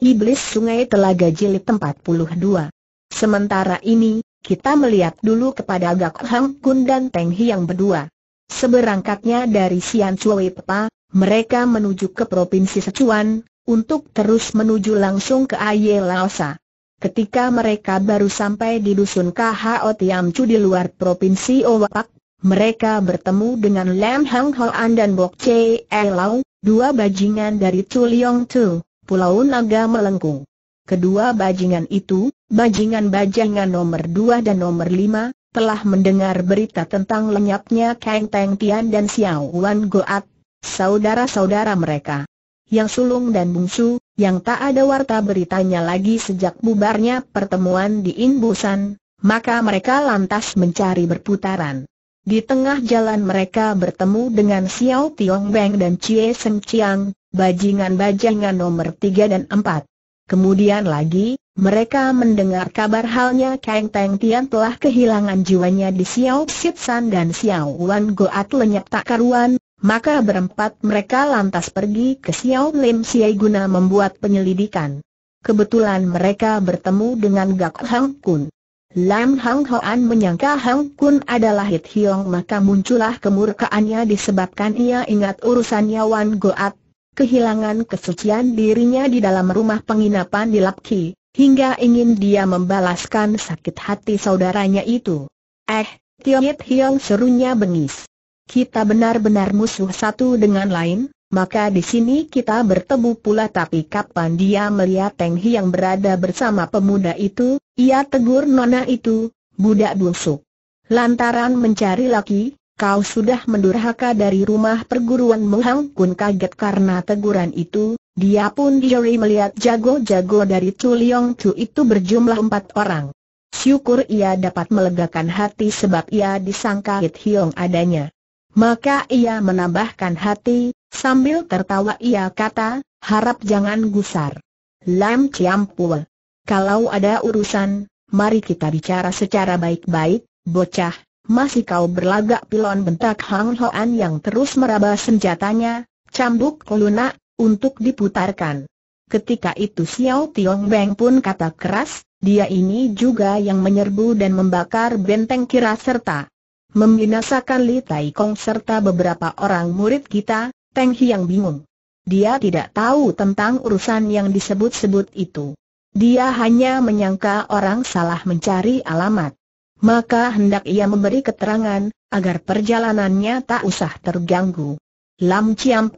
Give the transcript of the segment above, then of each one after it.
Iblis Sungai Telaga Jilid 42. Sementara ini, kita melihat dulu kepada Gak Hang Kun dan Teng Hiang berdua. Seberangkatnya dari Sian Chue Pepa, mereka menuju ke Provinsi Sichuan, untuk terus menuju langsung ke Aye Laosa. Ketika mereka baru sampai di dusun KHO Tiam Chu di luar Provinsi Owapak, mereka bertemu dengan Lam Hang Hoan dan Bok Che Lau, dua bajingan dari Chu Leong Tu. Pulau Naga melengkung. Kedua bajingan itu, bajingan-bajingan nomor dua dan nomor lima, telah mendengar berita tentang lenyapnya Kang Teng Tian dan Xiao Wan Goat, saudara-saudara mereka. Yang sulung dan bungsu, yang tak ada warta beritanya lagi sejak bubarnya pertemuan di Inbusan, maka mereka lantas mencari berputaran. Di tengah jalan mereka bertemu dengan Xiao Tiong Beng dan Chie Sen Chiang, bajingan-bajingan nomor tiga dan empat. Kemudian lagi, mereka mendengar kabar halnya Kang Teng Tian telah kehilangan jiwanya di Xiao San dan Xiao Wan Goat lenyap tak karuan, maka berempat mereka lantas pergi ke Xiao Lim Siai guna membuat penyelidikan. Kebetulan mereka bertemu dengan Gak Hang Kun. Lam Hang Hoan menyangka Hang Kun adalah Hit Hiong maka muncullah kemurkaannya disebabkan ia ingat urusannya Wan Goat kehilangan kesucian dirinya di dalam rumah penginapan di Lapki, hingga ingin dia membalaskan sakit hati saudaranya itu. Eh, Tiongit Hiong serunya bengis. Kita benar-benar musuh satu dengan lain, maka di sini kita bertemu pula tapi kapan dia melihat Teng Hiang berada bersama pemuda itu, ia tegur nona itu, budak busuk. Lantaran mencari laki, kau sudah mendurhaka dari rumah perguruan Hang Kun kaget karena teguran itu, dia pun jari melihat jago-jago dari Chu Leong Chu itu berjumlah empat orang. Syukur ia dapat melegakan hati sebab ia disangka Hit Hiong adanya. Maka ia menambahkan hati, sambil tertawa ia kata, harap jangan gusar. Lam Ciampua. Kalau ada urusan, mari kita bicara secara baik-baik, bocah, masih kau berlagak pilon bentak Hang Hoan yang terus meraba senjatanya, cambuk lunak, untuk diputarkan. Ketika itu Xiao Tiong Beng pun kata keras, dia ini juga yang menyerbu dan membakar benteng kira serta membinasakan Li Tai Kong serta beberapa orang murid kita, Teng Hiang bingung. Dia tidak tahu tentang urusan yang disebut-sebut itu. Dia hanya menyangka orang salah mencari alamat maka hendak ia memberi keterangan, agar perjalanannya tak usah terganggu. Lam Ciam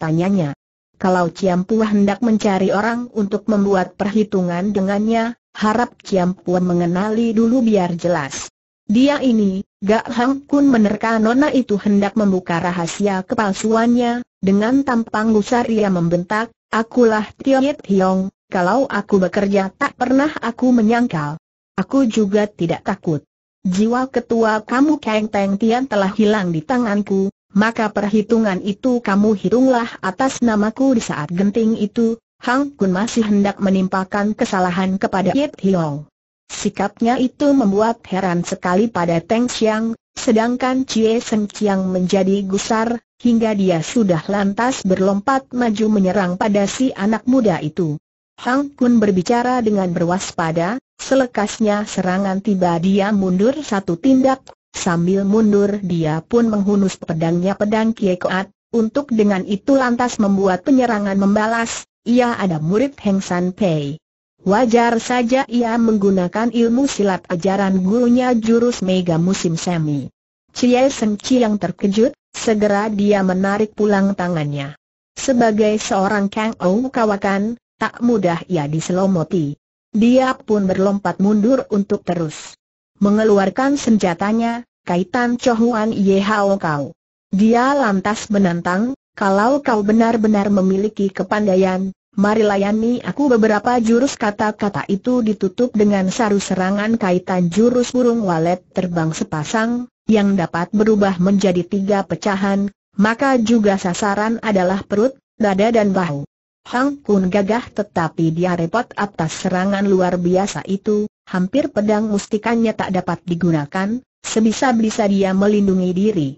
tanyanya. Kalau Ciam hendak mencari orang untuk membuat perhitungan dengannya, harap Ciam mengenali dulu biar jelas. Dia ini, Gak Hang Kun menerka nona itu hendak membuka rahasia kepalsuannya, dengan tampang gusar ia membentak, Akulah Yit Hiong, kalau aku bekerja tak pernah aku menyangkal. Aku juga tidak takut. Jiwa ketua kamu Kang Teng Tian telah hilang di tanganku, maka perhitungan itu kamu hitunglah atas namaku di saat genting itu, Hang Kun masih hendak menimpakan kesalahan kepada Yip Hiong. Sikapnya itu membuat heran sekali pada Teng Xiang, sedangkan Chie Seng Chiang menjadi gusar, hingga dia sudah lantas berlompat maju menyerang pada si anak muda itu. Hang Kun berbicara dengan berwaspada, selekasnya serangan tiba dia mundur satu tindak, sambil mundur dia pun menghunus pedangnya pedang Kie Koat, untuk dengan itu lantas membuat penyerangan membalas, ia ada murid Heng San Pei. Wajar saja ia menggunakan ilmu silat ajaran gurunya jurus mega musim semi. Cie Seng Chi yang terkejut, segera dia menarik pulang tangannya. Sebagai seorang Kang Ou Kawakan, tak mudah ia diselomoti. Dia pun berlompat mundur untuk terus mengeluarkan senjatanya, kaitan Chohuan Ye Hao Kau. Dia lantas menantang, kalau kau benar-benar memiliki kepandaian, mari layani aku beberapa jurus kata-kata itu ditutup dengan saru serangan kaitan jurus burung walet terbang sepasang, yang dapat berubah menjadi tiga pecahan, maka juga sasaran adalah perut, dada dan bahu. Hang Kun gagah tetapi dia repot atas serangan luar biasa itu, hampir pedang mustikannya tak dapat digunakan, sebisa-bisa dia melindungi diri.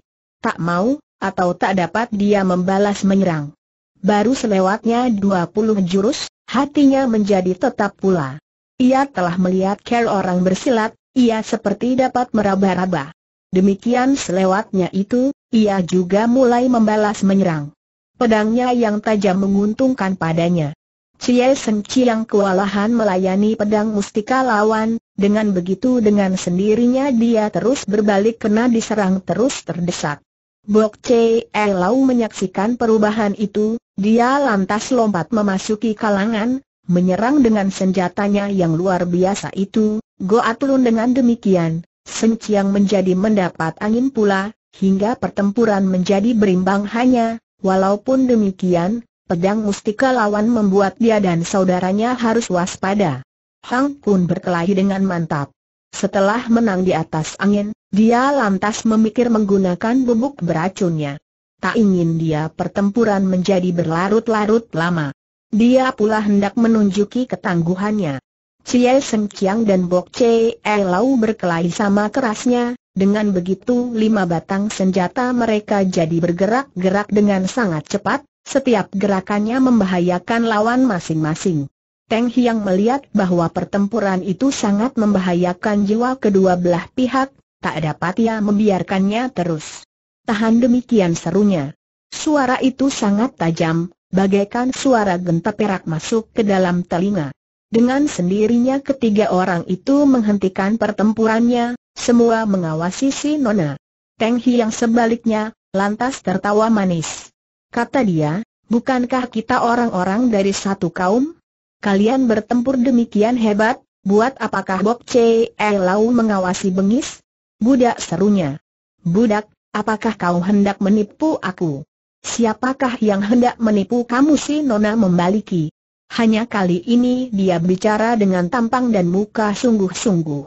Tak mau, atau tak dapat dia membalas menyerang. Baru selewatnya 20 jurus, hatinya menjadi tetap pula. Ia telah melihat care orang bersilat, ia seperti dapat meraba-raba. Demikian selewatnya itu, ia juga mulai membalas menyerang pedangnya yang tajam menguntungkan padanya. Cie Seng Chiang kewalahan melayani pedang mustika lawan, dengan begitu dengan sendirinya dia terus berbalik kena diserang terus terdesak. Bok Che Lau menyaksikan perubahan itu, dia lantas lompat memasuki kalangan, menyerang dengan senjatanya yang luar biasa itu, Goat Lun dengan demikian, Seng Chiang menjadi mendapat angin pula, hingga pertempuran menjadi berimbang hanya Walaupun demikian, pedang mustika lawan membuat dia dan saudaranya harus waspada. Hang pun berkelahi dengan mantap. Setelah menang di atas angin, dia lantas memikir menggunakan bubuk beracunnya. Tak ingin dia pertempuran menjadi berlarut-larut lama. Dia pula hendak menunjuki ketangguhannya. Cie Seng Chiang dan Bok Chee Lau berkelahi sama kerasnya, dengan begitu lima batang senjata mereka jadi bergerak-gerak dengan sangat cepat, setiap gerakannya membahayakan lawan masing-masing. Teng Hiang melihat bahwa pertempuran itu sangat membahayakan jiwa kedua belah pihak, tak dapat ia membiarkannya terus. Tahan demikian serunya. Suara itu sangat tajam, bagaikan suara genta perak masuk ke dalam telinga. Dengan sendirinya ketiga orang itu menghentikan pertempurannya, semua mengawasi si Nona. Teng Hi yang sebaliknya, lantas tertawa manis. Kata dia, bukankah kita orang-orang dari satu kaum? Kalian bertempur demikian hebat, buat apakah Bob C. E. Lau mengawasi bengis? Budak serunya. Budak, apakah kau hendak menipu aku? Siapakah yang hendak menipu kamu si Nona membaliki? Hanya kali ini dia bicara dengan tampang dan muka sungguh-sungguh.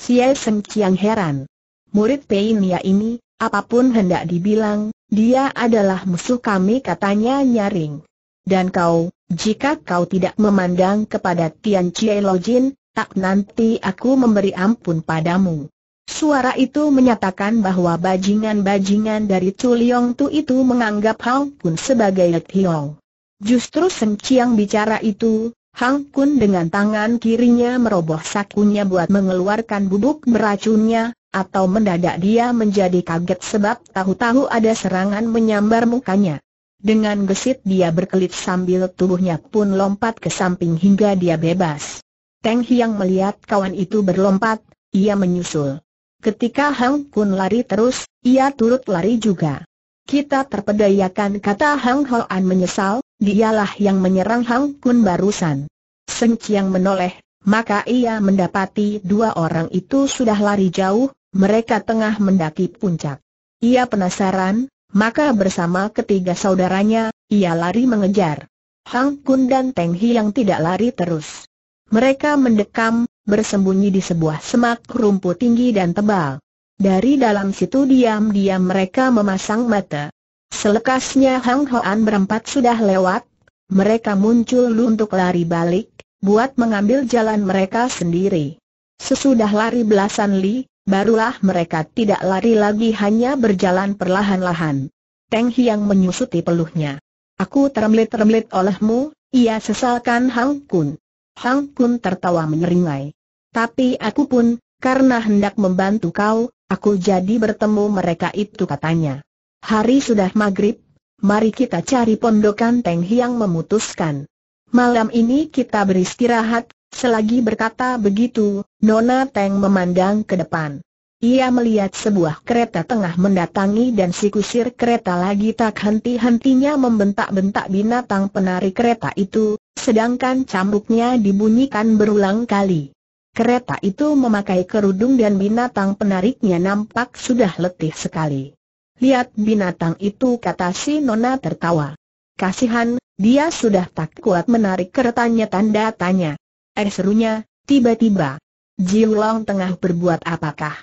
Xie Seng Chiang heran. Murid Pei Nia ini, apapun hendak dibilang, dia adalah musuh kami katanya nyaring. Dan kau, jika kau tidak memandang kepada Tian Chie Lo Jin, tak nanti aku memberi ampun padamu. Suara itu menyatakan bahwa bajingan-bajingan dari Chu Tu itu menganggap Hao Kun sebagai Tiong. Justru Seng Chiang bicara itu, Hang Kun dengan tangan kirinya meroboh sakunya buat mengeluarkan bubuk beracunnya, atau mendadak dia menjadi kaget sebab tahu-tahu ada serangan menyambar mukanya. Dengan gesit dia berkelit sambil tubuhnya pun lompat ke samping hingga dia bebas. Teng Hiang melihat kawan itu berlompat, ia menyusul. Ketika Hang Kun lari terus, ia turut lari juga. Kita terpedayakan kata Hang Hoan menyesal, Dialah yang menyerang Hang Kun barusan. Seng Chiang menoleh, maka ia mendapati dua orang itu sudah lari jauh, mereka tengah mendaki puncak. Ia penasaran, maka bersama ketiga saudaranya, ia lari mengejar. Hang Kun dan Teng Hi yang tidak lari terus. Mereka mendekam, bersembunyi di sebuah semak rumput tinggi dan tebal. Dari dalam situ diam-diam mereka memasang mata. Selekasnya Hang Hoan berempat sudah lewat, mereka muncul untuk lari balik, buat mengambil jalan mereka sendiri. Sesudah lari belasan li, barulah mereka tidak lari lagi hanya berjalan perlahan-lahan. Teng Hiang menyusuti peluhnya. Aku termelit-termelit olehmu, ia sesalkan Hang Kun. Hang Kun tertawa menyeringai. Tapi aku pun, karena hendak membantu kau, aku jadi bertemu mereka itu katanya. Hari sudah maghrib, mari kita cari pondokan Teng Hiang memutuskan. Malam ini kita beristirahat, selagi berkata begitu, Nona Teng memandang ke depan. Ia melihat sebuah kereta tengah mendatangi dan si kusir kereta lagi tak henti-hentinya membentak-bentak binatang penari kereta itu, sedangkan cambuknya dibunyikan berulang kali. Kereta itu memakai kerudung dan binatang penariknya nampak sudah letih sekali. Lihat binatang itu kata si Nona tertawa. Kasihan, dia sudah tak kuat menarik keretanya tanda tanya. Eh serunya, tiba-tiba. Jilong tengah berbuat apakah?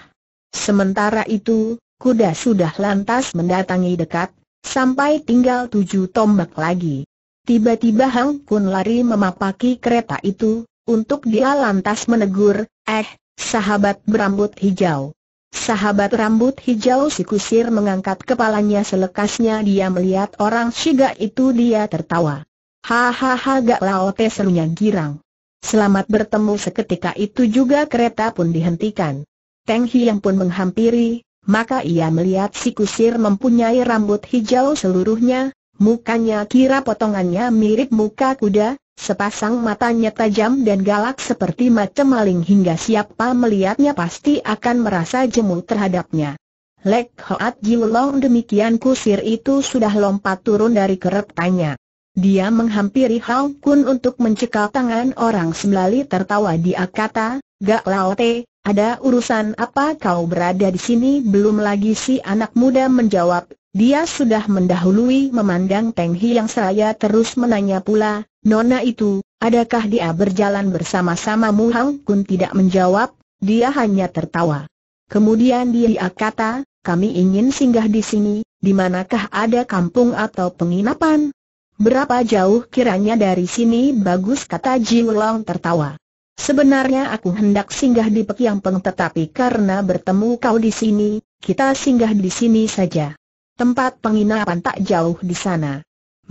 Sementara itu, kuda sudah lantas mendatangi dekat, sampai tinggal tujuh tombak lagi. Tiba-tiba Hang Kun lari memapaki kereta itu, untuk dia lantas menegur, eh, sahabat berambut hijau. Sahabat rambut hijau si kusir mengangkat kepalanya selekasnya dia melihat orang Shiga itu dia tertawa. Hahaha gak laote serunya girang. Selamat bertemu seketika itu juga kereta pun dihentikan. Teng yang pun menghampiri, maka ia melihat si kusir mempunyai rambut hijau seluruhnya, mukanya kira potongannya mirip muka kuda, Sepasang matanya tajam dan galak seperti macam maling hingga siapa melihatnya pasti akan merasa jemu terhadapnya. Lek Hoat Jiulong demikian kusir itu sudah lompat turun dari keretanya. Dia menghampiri Hao Kun untuk mencekal tangan orang sembali tertawa dia kata, Gak laote, ada urusan apa kau berada di sini? Belum lagi si anak muda menjawab, dia sudah mendahului memandang Teng Hi yang seraya terus menanya pula, Nona itu, adakah dia berjalan bersama-sama Mu Hang Kun tidak menjawab, dia hanya tertawa. Kemudian dia kata, kami ingin singgah di sini, di manakah ada kampung atau penginapan? Berapa jauh kiranya dari sini bagus kata Ji tertawa. Sebenarnya aku hendak singgah di Pekiang Peng tetapi karena bertemu kau di sini, kita singgah di sini saja. Tempat penginapan tak jauh di sana.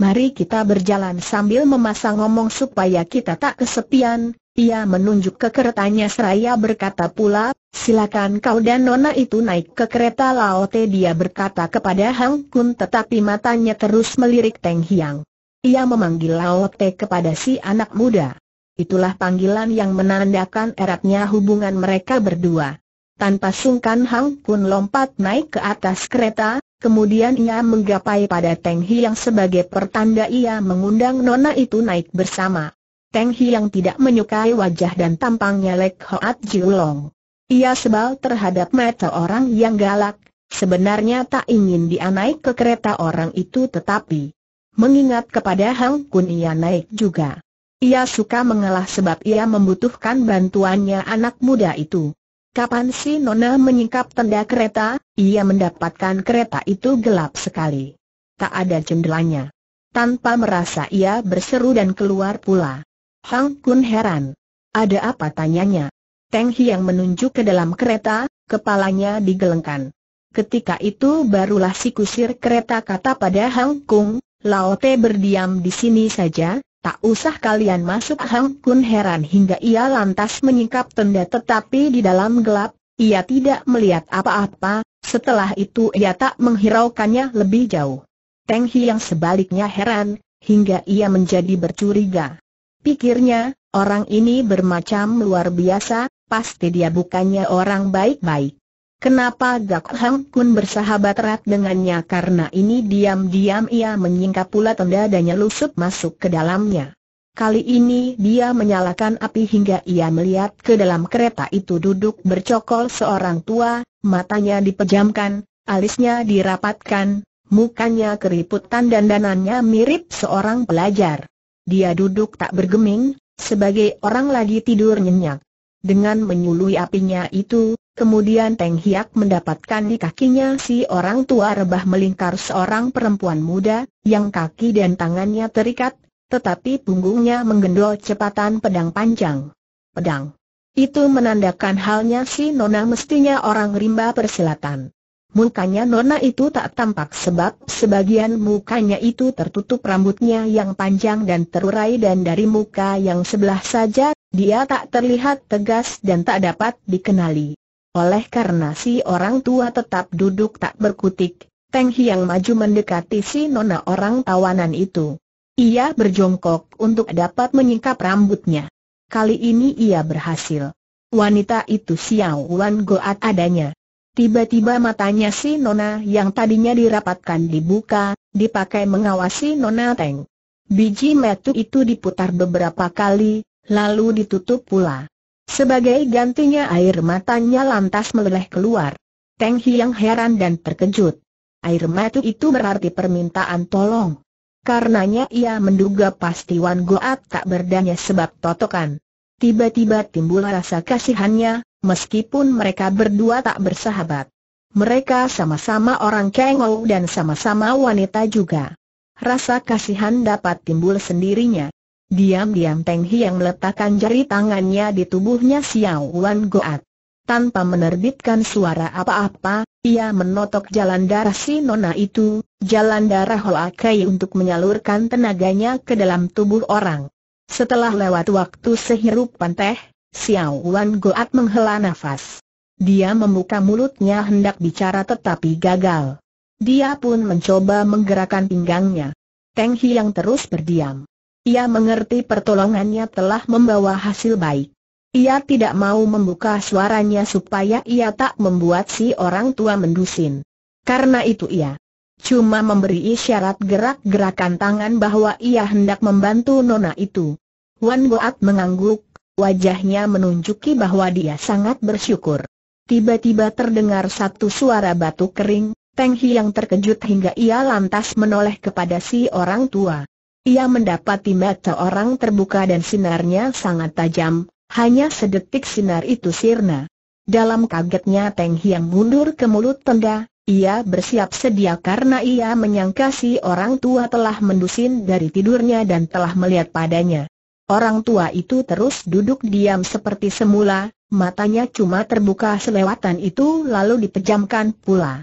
Mari kita berjalan sambil memasang ngomong supaya kita tak kesepian, ia menunjuk ke keretanya seraya berkata pula, silakan kau dan Nona itu naik ke kereta Laote dia berkata kepada Hang Kun tetapi matanya terus melirik Teng Hiang. Ia memanggil Laote kepada si anak muda. Itulah panggilan yang menandakan eratnya hubungan mereka berdua. Tanpa sungkan Hang Kun lompat naik ke atas kereta, Kemudian ia menggapai pada Teng Yang sebagai pertanda ia mengundang nona itu naik bersama. Teng Yang tidak menyukai wajah dan tampangnya Lek Hoat Jiulong. Ia sebal terhadap mata orang yang galak, sebenarnya tak ingin dia naik ke kereta orang itu tetapi mengingat kepada Hang Kun ia naik juga. Ia suka mengalah sebab ia membutuhkan bantuannya anak muda itu. Kapan si Nona menyingkap tenda kereta, ia mendapatkan kereta itu gelap sekali. Tak ada jendelanya. Tanpa merasa ia berseru dan keluar pula. Hang Kun heran. Ada apa tanyanya? Teng yang menunjuk ke dalam kereta, kepalanya digelengkan. Ketika itu barulah si kusir kereta kata pada Hang Kung, Lao Te berdiam di sini saja, Tak usah kalian masuk Hang Kun heran hingga ia lantas menyingkap tenda tetapi di dalam gelap, ia tidak melihat apa-apa, setelah itu ia tak menghiraukannya lebih jauh. Teng Hi yang sebaliknya heran, hingga ia menjadi bercuriga. Pikirnya, orang ini bermacam luar biasa, pasti dia bukannya orang baik-baik. Kenapa gak Hang Kun bersahabat erat dengannya karena ini diam-diam ia menyingkap pula tanda dan lusup masuk ke dalamnya. Kali ini dia menyalakan api hingga ia melihat ke dalam kereta itu duduk bercokol seorang tua, matanya dipejamkan, alisnya dirapatkan, mukanya keriputan dan danannya mirip seorang pelajar. Dia duduk tak bergeming, sebagai orang lagi tidur nyenyak. Dengan menyului apinya itu, Kemudian Teng Hiak mendapatkan di kakinya si orang tua rebah melingkar seorang perempuan muda, yang kaki dan tangannya terikat, tetapi punggungnya menggendol cepatan pedang panjang. Pedang. Itu menandakan halnya si Nona mestinya orang rimba persilatan. Mukanya Nona itu tak tampak sebab sebagian mukanya itu tertutup rambutnya yang panjang dan terurai dan dari muka yang sebelah saja, dia tak terlihat tegas dan tak dapat dikenali. Oleh karena si orang tua tetap duduk tak berkutik, Teng Hiang maju mendekati si nona orang tawanan itu. Ia berjongkok untuk dapat menyingkap rambutnya. Kali ini ia berhasil. Wanita itu Xiao Wan Goat adanya. Tiba-tiba matanya si nona yang tadinya dirapatkan dibuka, dipakai mengawasi nona Teng. Biji metu itu diputar beberapa kali, lalu ditutup pula. Sebagai gantinya air matanya lantas meleleh keluar. Teng yang heran dan terkejut. Air mata itu berarti permintaan tolong. Karenanya ia menduga pasti Wan Goat tak berdaya sebab totokan. Tiba-tiba timbul rasa kasihannya, meskipun mereka berdua tak bersahabat. Mereka sama-sama orang Kengou dan sama-sama wanita juga. Rasa kasihan dapat timbul sendirinya. Diam-diam Peng Hiang meletakkan jari tangannya di tubuhnya Xiao Wan Goat. Tanpa menerbitkan suara apa-apa, ia menotok jalan darah si nona itu, jalan darah Hoa Kei untuk menyalurkan tenaganya ke dalam tubuh orang. Setelah lewat waktu sehirup panteh, Xiao Wan Goat menghela nafas. Dia membuka mulutnya hendak bicara tetapi gagal. Dia pun mencoba menggerakkan pinggangnya. Teng Hiang terus berdiam. Ia mengerti pertolongannya telah membawa hasil baik. Ia tidak mau membuka suaranya supaya ia tak membuat si orang tua mendusin. Karena itu ia cuma memberi isyarat gerak-gerakan tangan bahwa ia hendak membantu nona itu. Wan Goat mengangguk, wajahnya menunjuki bahwa dia sangat bersyukur. Tiba-tiba terdengar satu suara batu kering, Teng yang terkejut hingga ia lantas menoleh kepada si orang tua. Ia mendapati mata orang terbuka dan sinarnya sangat tajam, hanya sedetik sinar itu sirna. Dalam kagetnya Teng Hiang mundur ke mulut tenda, ia bersiap sedia karena ia menyangka si orang tua telah mendusin dari tidurnya dan telah melihat padanya. Orang tua itu terus duduk diam seperti semula, matanya cuma terbuka selewatan itu lalu dipejamkan pula.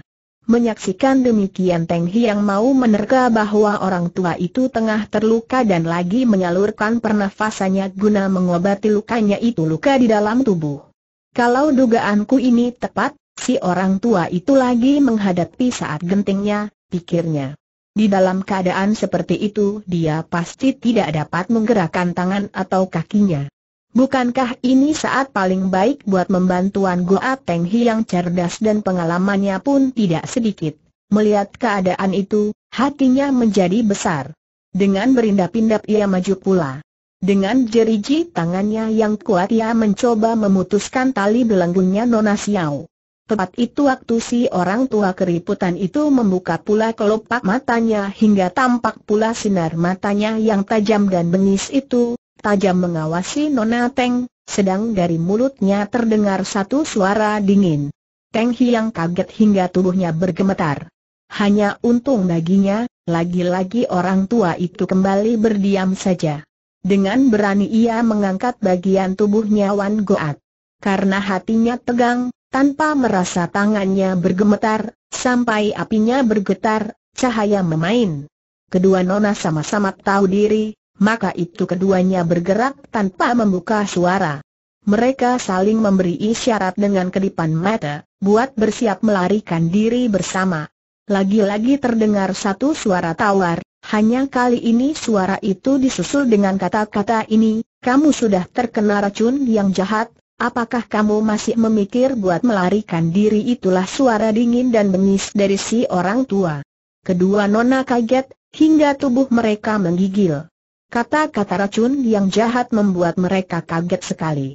Menyaksikan demikian Teng yang mau menerka bahwa orang tua itu tengah terluka dan lagi menyalurkan pernafasannya guna mengobati lukanya itu luka di dalam tubuh. Kalau dugaanku ini tepat, si orang tua itu lagi menghadapi saat gentingnya, pikirnya. Di dalam keadaan seperti itu dia pasti tidak dapat menggerakkan tangan atau kakinya. Bukankah ini saat paling baik buat membantuan Goa Teng Hi yang cerdas dan pengalamannya pun tidak sedikit? Melihat keadaan itu, hatinya menjadi besar. Dengan berindap-indap ia maju pula. Dengan jeriji tangannya yang kuat ia mencoba memutuskan tali belenggunya Nona Xiao. Tepat itu waktu si orang tua keriputan itu membuka pula kelopak matanya hingga tampak pula sinar matanya yang tajam dan bengis itu, tajam mengawasi Nona Teng, sedang dari mulutnya terdengar satu suara dingin. Teng Hiang kaget hingga tubuhnya bergemetar. Hanya untung baginya, lagi-lagi orang tua itu kembali berdiam saja. Dengan berani ia mengangkat bagian tubuhnya Wan Goat. Karena hatinya tegang, tanpa merasa tangannya bergemetar, sampai apinya bergetar, cahaya memain. Kedua nona sama-sama tahu diri, maka itu keduanya bergerak tanpa membuka suara. Mereka saling memberi isyarat dengan kedipan mata, buat bersiap melarikan diri bersama. Lagi-lagi terdengar satu suara tawar, hanya kali ini suara itu disusul dengan kata-kata ini, kamu sudah terkena racun yang jahat, apakah kamu masih memikir buat melarikan diri itulah suara dingin dan bengis dari si orang tua. Kedua nona kaget, hingga tubuh mereka menggigil. Kata-kata racun yang jahat membuat mereka kaget sekali.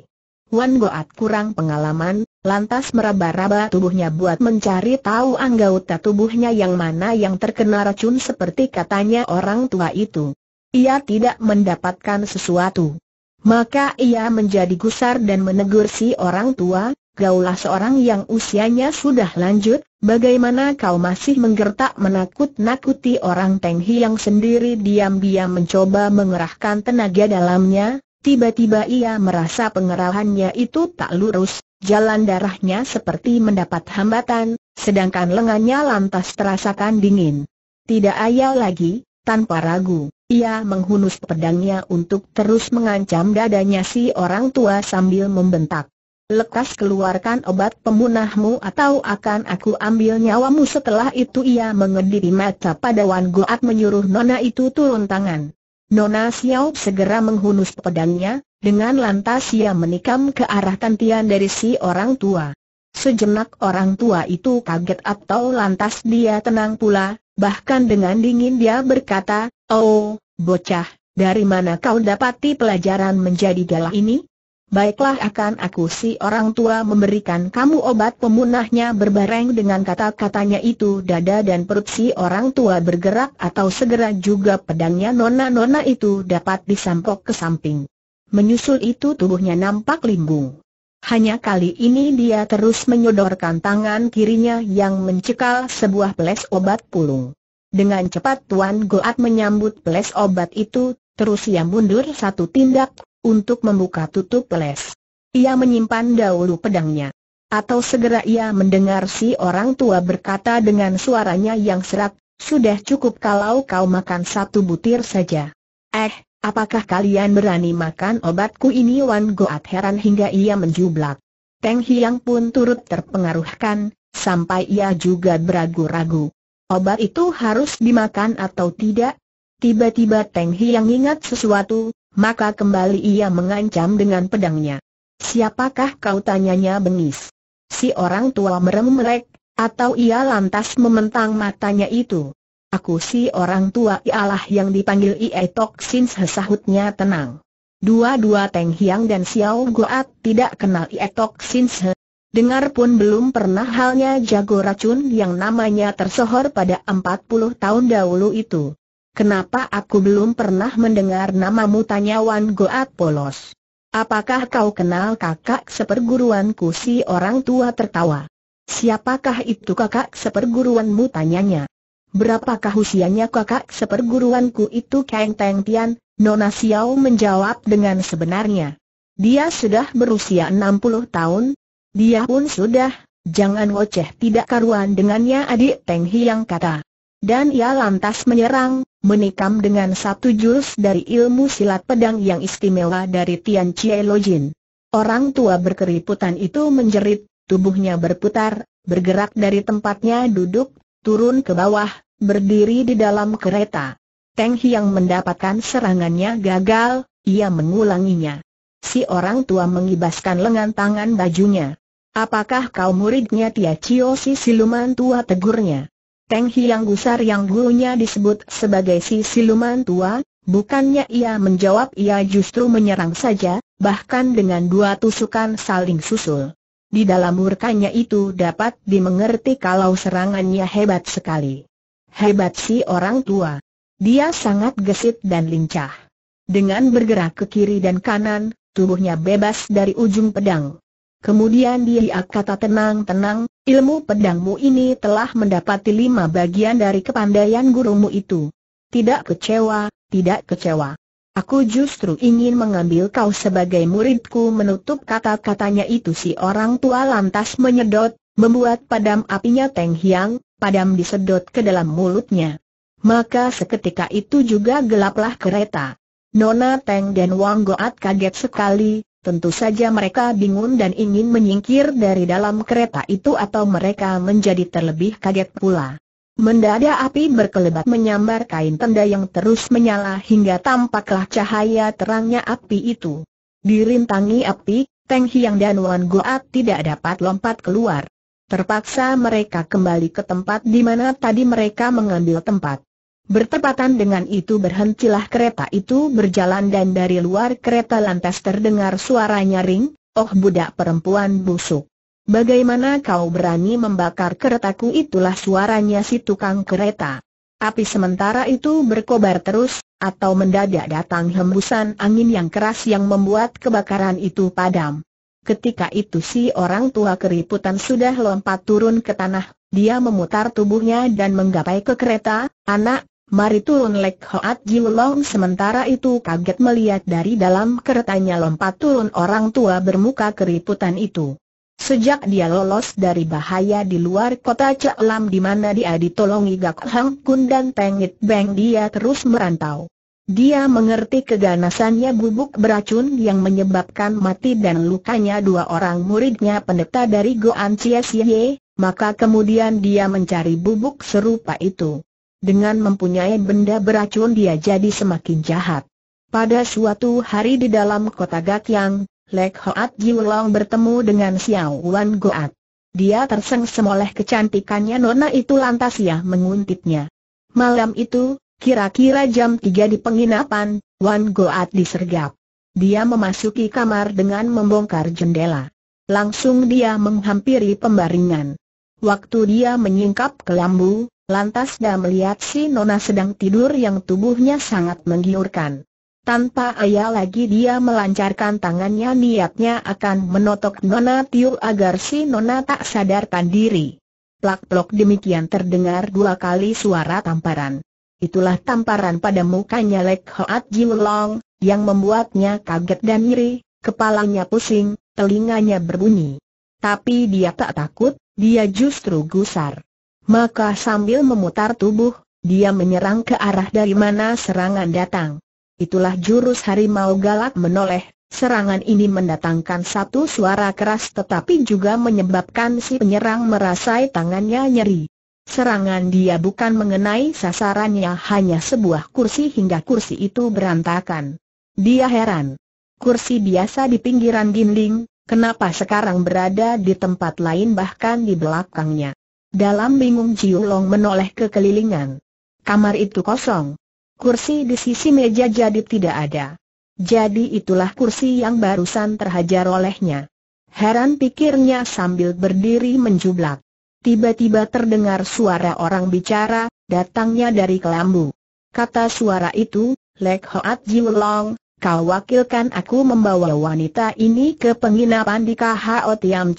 Wan Goat kurang pengalaman, lantas meraba-raba tubuhnya buat mencari tahu anggota tubuhnya yang mana yang terkena racun seperti katanya orang tua itu. Ia tidak mendapatkan sesuatu. Maka ia menjadi gusar dan menegur si orang tua, gaulah seorang yang usianya sudah lanjut, Bagaimana kau masih menggertak menakut-nakuti orang Hi yang sendiri diam-diam mencoba mengerahkan tenaga dalamnya? Tiba-tiba ia merasa pengerahannya itu tak lurus, jalan darahnya seperti mendapat hambatan, sedangkan lengannya lantas terasakan dingin. Tidak ayal lagi, tanpa ragu, ia menghunus pedangnya untuk terus mengancam dadanya si orang tua sambil membentak lekas keluarkan obat pemunahmu atau akan aku ambil nyawamu setelah itu ia mengedipi mata padawan Goat menyuruh Nona itu turun tangan. Nona Xiao segera menghunus pedangnya, dengan lantas ia menikam ke arah tantian dari si orang tua. Sejenak orang tua itu kaget atau lantas dia tenang pula, bahkan dengan dingin dia berkata, Oh, bocah, dari mana kau dapati pelajaran menjadi galah ini? Baiklah akan aku si orang tua memberikan kamu obat pemunahnya berbareng dengan kata-katanya itu dada dan perut si orang tua bergerak atau segera juga pedangnya nona-nona itu dapat disampok ke samping. Menyusul itu tubuhnya nampak limbung. Hanya kali ini dia terus menyodorkan tangan kirinya yang mencekal sebuah peles obat pulung. Dengan cepat Tuan Goat menyambut peles obat itu, terus ia mundur satu tindak, untuk membuka tutup les, Ia menyimpan dahulu pedangnya. Atau segera ia mendengar si orang tua berkata dengan suaranya yang serak, sudah cukup kalau kau makan satu butir saja. Eh, apakah kalian berani makan obatku ini Wan Goat heran hingga ia menjublak. Teng Hiang pun turut terpengaruhkan, sampai ia juga beragu-ragu. Obat itu harus dimakan atau tidak? Tiba-tiba Teng Hiang ingat sesuatu, maka kembali ia mengancam dengan pedangnya. Siapakah kau tanyanya bengis? Si orang tua merem merek, atau ia lantas mementang matanya itu. Aku si orang tua ialah yang dipanggil Ie Tok Sin sesahutnya tenang. Dua-dua Teng Hiang dan Xiao Goat tidak kenal Ie Tok Sin se. Dengar pun belum pernah halnya jago racun yang namanya tersohor pada 40 tahun dahulu itu. Kenapa aku belum pernah mendengar namamu tanya Wan Goat polos? Apakah kau kenal kakak seperguruanku si orang tua tertawa? Siapakah itu kakak seperguruanmu tanyanya? Berapakah usianya kakak seperguruanku itu Kang Teng Tian? Nona Xiao menjawab dengan sebenarnya. Dia sudah berusia 60 tahun, dia pun sudah, jangan woceh tidak karuan dengannya adik Teng Hiang kata. Dan ia lantas menyerang, menikam dengan satu jurus dari ilmu silat pedang yang istimewa dari Tian Chie Lo Jin. Orang tua berkeriputan itu menjerit, tubuhnya berputar, bergerak dari tempatnya duduk, turun ke bawah, berdiri di dalam kereta. Teng Hiang mendapatkan serangannya gagal, ia mengulanginya. Si orang tua mengibaskan lengan tangan bajunya. Apakah kau muridnya Tia Chio si siluman tua tegurnya? Teng Hiang Gusar yang gurunya disebut sebagai si siluman tua, bukannya ia menjawab ia justru menyerang saja, bahkan dengan dua tusukan saling susul. Di dalam murkanya itu dapat dimengerti kalau serangannya hebat sekali. Hebat si orang tua. Dia sangat gesit dan lincah. Dengan bergerak ke kiri dan kanan, tubuhnya bebas dari ujung pedang. Kemudian dia kata tenang-tenang, ilmu pedangmu ini telah mendapati lima bagian dari kepandaian gurumu itu. Tidak kecewa, tidak kecewa. Aku justru ingin mengambil kau sebagai muridku menutup kata-katanya itu si orang tua lantas menyedot, membuat padam apinya Teng Hiang, padam disedot ke dalam mulutnya. Maka seketika itu juga gelaplah kereta. Nona Teng dan Wang Goat kaget sekali, Tentu saja mereka bingung dan ingin menyingkir dari dalam kereta itu atau mereka menjadi terlebih kaget pula. Mendadak api berkelebat menyambar kain tenda yang terus menyala hingga tampaklah cahaya terangnya api itu. Dirintangi api, Teng Hiang dan Wan Goat tidak dapat lompat keluar. Terpaksa mereka kembali ke tempat di mana tadi mereka mengambil tempat. Bertepatan dengan itu berhentilah kereta itu berjalan dan dari luar kereta lantas terdengar suara nyaring, oh budak perempuan busuk. Bagaimana kau berani membakar keretaku itulah suaranya si tukang kereta. Api sementara itu berkobar terus, atau mendadak datang hembusan angin yang keras yang membuat kebakaran itu padam. Ketika itu si orang tua keriputan sudah lompat turun ke tanah, dia memutar tubuhnya dan menggapai ke kereta, anak, Mari turun Lek Hoat Jiu sementara itu kaget melihat dari dalam keretanya lompat turun orang tua bermuka keriputan itu. Sejak dia lolos dari bahaya di luar kota Cek Lam di mana dia ditolongi Gak Hang Kun dan Pengit Beng dia terus merantau. Dia mengerti keganasannya bubuk beracun yang menyebabkan mati dan lukanya dua orang muridnya pendeta dari Goan Cie Cie, maka kemudian dia mencari bubuk serupa itu. Dengan mempunyai benda beracun dia jadi semakin jahat. Pada suatu hari di dalam kota Gakyang, Lek Hoat Jiwulong bertemu dengan Xiao Wan Goat. Dia terseng semoleh kecantikannya nona itu lantas ia menguntitnya. Malam itu, kira-kira jam 3 di penginapan, Wan Goat disergap. Dia memasuki kamar dengan membongkar jendela. Langsung dia menghampiri pembaringan. Waktu dia menyingkap kelambu. Lantas dia melihat si Nona sedang tidur yang tubuhnya sangat menggiurkan. Tanpa ayah lagi dia melancarkan tangannya niatnya akan menotok Nona Tiu agar si Nona tak sadarkan diri. plak plak demikian terdengar dua kali suara tamparan. Itulah tamparan pada mukanya Lek Hoat Jiu Long, yang membuatnya kaget dan nyeri, kepalanya pusing, telinganya berbunyi. Tapi dia tak takut, dia justru gusar. Maka sambil memutar tubuh, dia menyerang ke arah dari mana serangan datang. Itulah jurus harimau galak menoleh, serangan ini mendatangkan satu suara keras tetapi juga menyebabkan si penyerang merasai tangannya nyeri. Serangan dia bukan mengenai sasarannya hanya sebuah kursi hingga kursi itu berantakan. Dia heran. Kursi biasa di pinggiran dinding, kenapa sekarang berada di tempat lain bahkan di belakangnya. Dalam bingung Jiu Long menoleh ke kelilingan. Kamar itu kosong. Kursi di sisi meja jadi tidak ada. Jadi itulah kursi yang barusan terhajar olehnya. Heran pikirnya sambil berdiri menjublak. Tiba-tiba terdengar suara orang bicara, datangnya dari kelambu. Kata suara itu, Lek Hoat Jiu kau wakilkan aku membawa wanita ini ke penginapan di KHO Tiam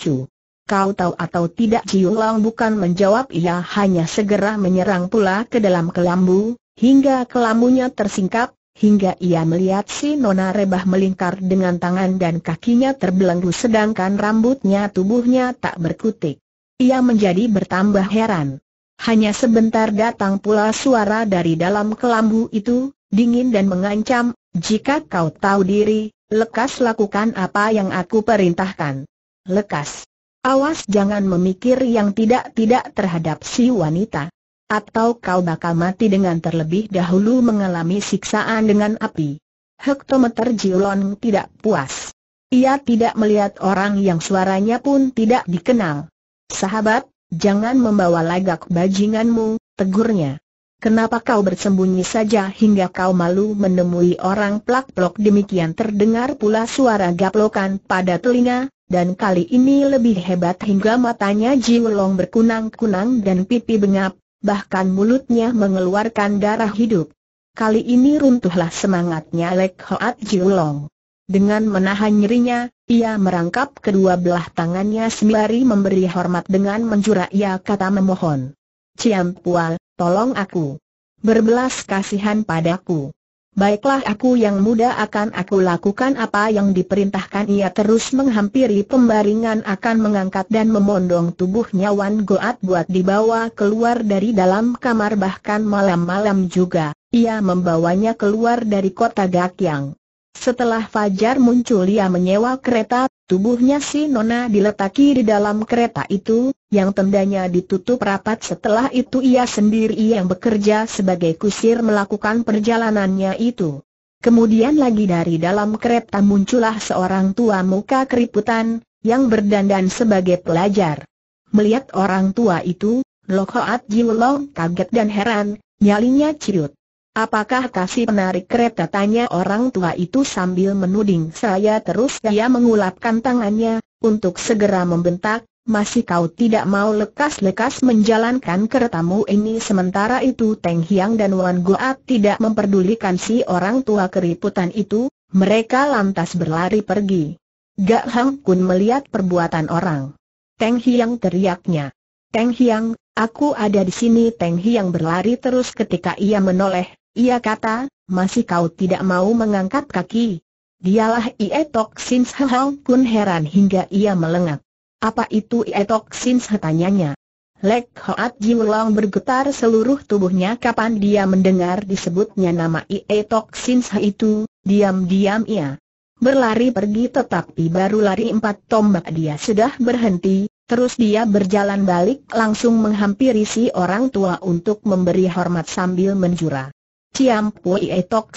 Kau tahu atau tidak Jiu bukan menjawab ia hanya segera menyerang pula ke dalam kelambu, hingga kelambunya tersingkap, hingga ia melihat si Nona Rebah melingkar dengan tangan dan kakinya terbelenggu sedangkan rambutnya tubuhnya tak berkutik. Ia menjadi bertambah heran. Hanya sebentar datang pula suara dari dalam kelambu itu, dingin dan mengancam, jika kau tahu diri, lekas lakukan apa yang aku perintahkan. Lekas. Awas jangan memikir yang tidak-tidak terhadap si wanita. Atau kau bakal mati dengan terlebih dahulu mengalami siksaan dengan api. Hektometer Jiulon tidak puas. Ia tidak melihat orang yang suaranya pun tidak dikenal. Sahabat, jangan membawa lagak bajinganmu, tegurnya. Kenapa kau bersembunyi saja hingga kau malu menemui orang plak-plok demikian terdengar pula suara gaplokan pada telinga, dan kali ini lebih hebat hingga matanya Jiulong berkunang-kunang dan pipi bengap, bahkan mulutnya mengeluarkan darah hidup. Kali ini runtuhlah semangatnya Lek Hoat Jiulong. Dengan menahan nyerinya, ia merangkap kedua belah tangannya sembari memberi hormat dengan menjura ia kata memohon. Ciampual, tolong aku. Berbelas kasihan padaku. Baiklah aku yang muda akan aku lakukan apa yang diperintahkan ia terus menghampiri pembaringan akan mengangkat dan memondong tubuhnya Wan Goat buat dibawa keluar dari dalam kamar bahkan malam-malam juga, ia membawanya keluar dari kota Gakyang. Setelah Fajar muncul ia menyewa kereta Tubuhnya si Nona diletaki di dalam kereta itu, yang tendanya ditutup rapat setelah itu ia sendiri yang bekerja sebagai kusir melakukan perjalanannya itu. Kemudian lagi dari dalam kereta muncullah seorang tua muka keriputan, yang berdandan sebagai pelajar. Melihat orang tua itu, Lokhoat Jiulong kaget dan heran, nyalinya ciut. Apakah kasih penarik kereta tanya orang tua itu sambil menuding saya terus ia mengulapkan tangannya, untuk segera membentak, masih kau tidak mau lekas-lekas menjalankan keretamu ini sementara itu Teng Hiang dan Wan Goat tidak memperdulikan si orang tua keriputan itu, mereka lantas berlari pergi. Gak Hang Kun melihat perbuatan orang. Teng Hiang teriaknya. Teng Hiang, aku ada di sini Teng Hiang berlari terus ketika ia menoleh, ia kata, masih kau tidak mau mengangkat kaki. Dialah Ietok Sin Hong Kun heran hingga ia melengak. Apa itu Ietok Sin tanyanya. Lek Hoat Jiwulong bergetar seluruh tubuhnya kapan dia mendengar disebutnya nama Ietok Sin itu, diam-diam ia berlari pergi tetapi baru lari empat tombak dia sudah berhenti, terus dia berjalan balik langsung menghampiri si orang tua untuk memberi hormat sambil menjurah. Ciam Pui Etok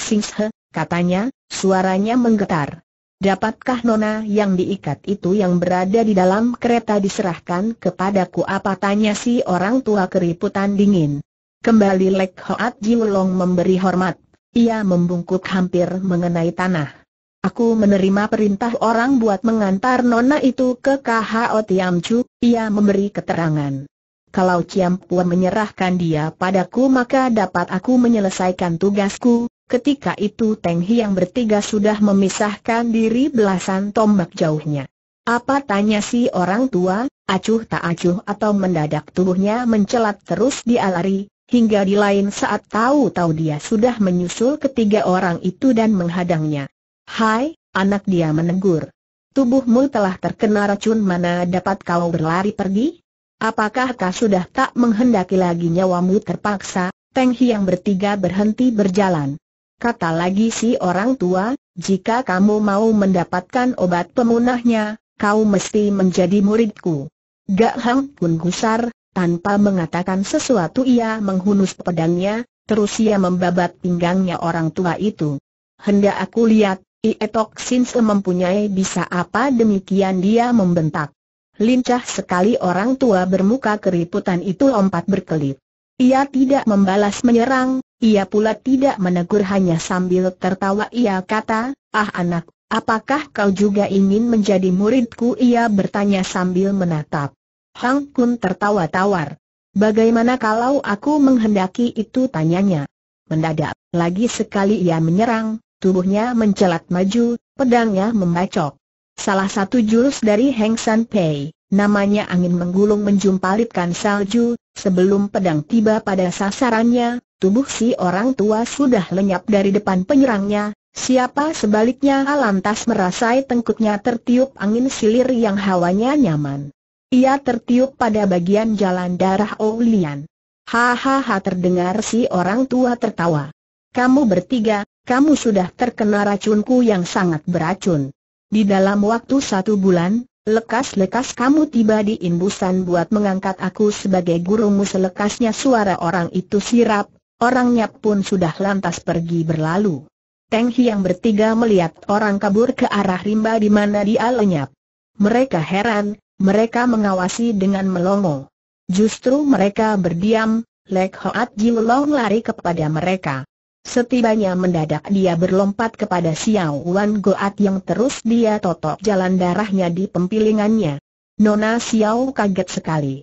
katanya, suaranya menggetar. Dapatkah nona yang diikat itu yang berada di dalam kereta diserahkan kepadaku apa tanya si orang tua keriputan dingin. Kembali Lek Hoat Jiulong memberi hormat. Ia membungkuk hampir mengenai tanah. Aku menerima perintah orang buat mengantar nona itu ke KHO Tiam Chu, ia memberi keterangan kalau Ciam Pua menyerahkan dia padaku maka dapat aku menyelesaikan tugasku. Ketika itu Teng yang bertiga sudah memisahkan diri belasan tombak jauhnya. Apa tanya si orang tua, acuh tak acuh atau mendadak tubuhnya mencelat terus dia lari, hingga di lain saat tahu-tahu dia sudah menyusul ketiga orang itu dan menghadangnya. Hai, anak dia menegur. Tubuhmu telah terkena racun mana dapat kau berlari pergi? Apakah kau sudah tak menghendaki lagi nyawamu terpaksa, Peng yang bertiga berhenti berjalan. Kata lagi si orang tua, jika kamu mau mendapatkan obat pemunahnya, kau mesti menjadi muridku. Gak Hang pun gusar, tanpa mengatakan sesuatu ia menghunus pedangnya, terus ia membabat pinggangnya orang tua itu. Hendak aku lihat, Ietok Sin mempunyai bisa apa demikian dia membentak. Lincah sekali orang tua bermuka keriputan itu lompat berkelit. Ia tidak membalas menyerang, ia pula tidak menegur hanya sambil tertawa ia kata, ah anak, apakah kau juga ingin menjadi muridku? Ia bertanya sambil menatap. Hang Kun tertawa tawar. Bagaimana kalau aku menghendaki itu tanyanya? Mendadak, lagi sekali ia menyerang, tubuhnya mencelat maju, pedangnya membacok. Salah satu jurus dari Heng San Pei, namanya angin menggulung menjumpalitkan salju, sebelum pedang tiba pada sasarannya, tubuh si orang tua sudah lenyap dari depan penyerangnya, siapa sebaliknya lantas merasai tengkutnya tertiup angin silir yang hawanya nyaman. Ia tertiup pada bagian jalan darah Oulian. Hahaha terdengar si orang tua tertawa. Kamu bertiga, kamu sudah terkena racunku yang sangat beracun. Di dalam waktu satu bulan, lekas-lekas kamu tiba di imbusan buat mengangkat aku sebagai gurumu selekasnya suara orang itu sirap, orangnya pun sudah lantas pergi berlalu. Teng yang bertiga melihat orang kabur ke arah rimba di mana dia lenyap. Mereka heran, mereka mengawasi dengan melongo. Justru mereka berdiam, Lek Hoat long lari kepada mereka. Setibanya mendadak dia berlompat kepada Xiao Wan Goat yang terus dia totok jalan darahnya di pempilingannya. Nona Xiao kaget sekali.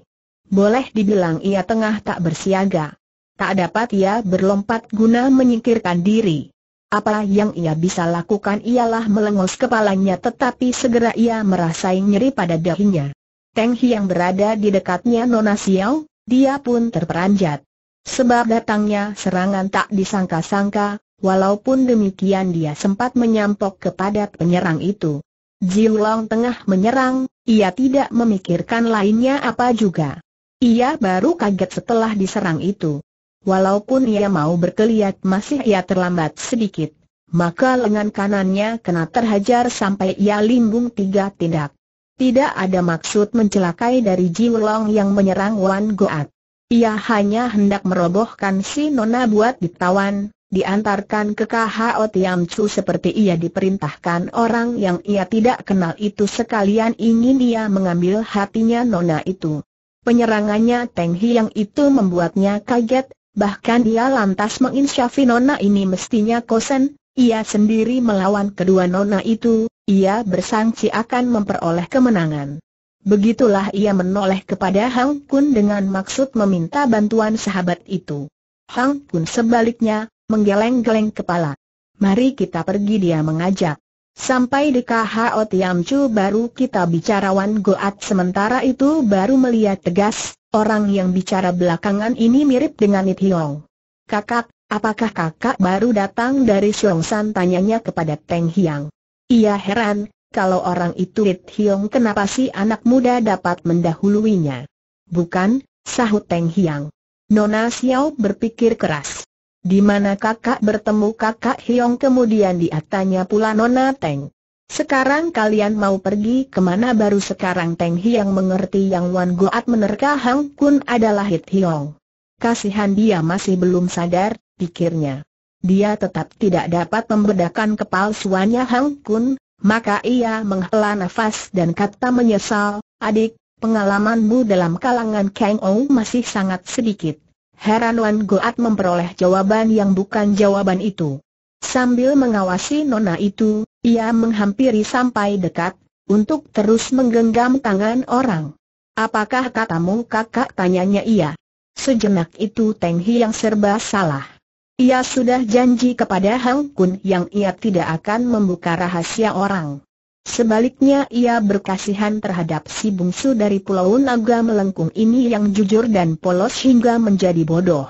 Boleh dibilang ia tengah tak bersiaga. Tak dapat ia berlompat guna menyingkirkan diri. Apa yang ia bisa lakukan ialah melengos kepalanya tetapi segera ia merasai nyeri pada dahinya. Teng yang berada di dekatnya Nona Xiao, dia pun terperanjat. Sebab datangnya serangan tak disangka-sangka, walaupun demikian dia sempat menyampok kepada penyerang itu. Jiulong tengah menyerang, ia tidak memikirkan lainnya apa juga. Ia baru kaget setelah diserang itu. Walaupun ia mau berkeliat masih ia terlambat sedikit, maka lengan kanannya kena terhajar sampai ia limbung tiga tindak. Tidak ada maksud mencelakai dari Jiulong yang menyerang Wan Goat. Ia hanya hendak merobohkan si Nona buat ditawan, diantarkan ke KHO Tiam Chu seperti ia diperintahkan orang yang ia tidak kenal itu sekalian ingin ia mengambil hatinya Nona itu. Penyerangannya Teng Hiang itu membuatnya kaget, bahkan ia lantas menginsyafi Nona ini mestinya kosen, ia sendiri melawan kedua Nona itu, ia bersangsi akan memperoleh kemenangan. Begitulah ia menoleh kepada Hang Kun dengan maksud meminta bantuan sahabat itu. Hang Kun sebaliknya, menggeleng-geleng kepala. Mari kita pergi dia mengajak. Sampai di KHO Tiam Chu baru kita bicara Wan Goat sementara itu baru melihat tegas, orang yang bicara belakangan ini mirip dengan It Hiong. Kakak, apakah kakak baru datang dari Siong San tanyanya kepada Teng Hiang. Ia heran, kalau orang itu Hit Hiong kenapa si anak muda dapat mendahuluinya? Bukan, sahut Teng Hiang. Nona Xiao berpikir keras. Di mana kakak bertemu kakak Hiong kemudian diatanya pula Nona Teng. Sekarang kalian mau pergi kemana baru sekarang Teng Hiang mengerti yang Wan Goat menerka Hang Kun adalah Hit Hiong. Kasihan dia masih belum sadar, pikirnya. Dia tetap tidak dapat membedakan kepalsuannya Hang Kun, maka ia menghela nafas dan kata menyesal, adik, pengalamanmu dalam kalangan Kang Ou masih sangat sedikit. Heran Wan Goat memperoleh jawaban yang bukan jawaban itu. Sambil mengawasi nona itu, ia menghampiri sampai dekat, untuk terus menggenggam tangan orang. Apakah katamu kakak tanyanya ia? Sejenak itu Teng Hi yang serba salah. Ia sudah janji kepada Hang Kun yang ia tidak akan membuka rahasia orang. Sebaliknya ia berkasihan terhadap si bungsu dari Pulau Naga Melengkung ini yang jujur dan polos hingga menjadi bodoh.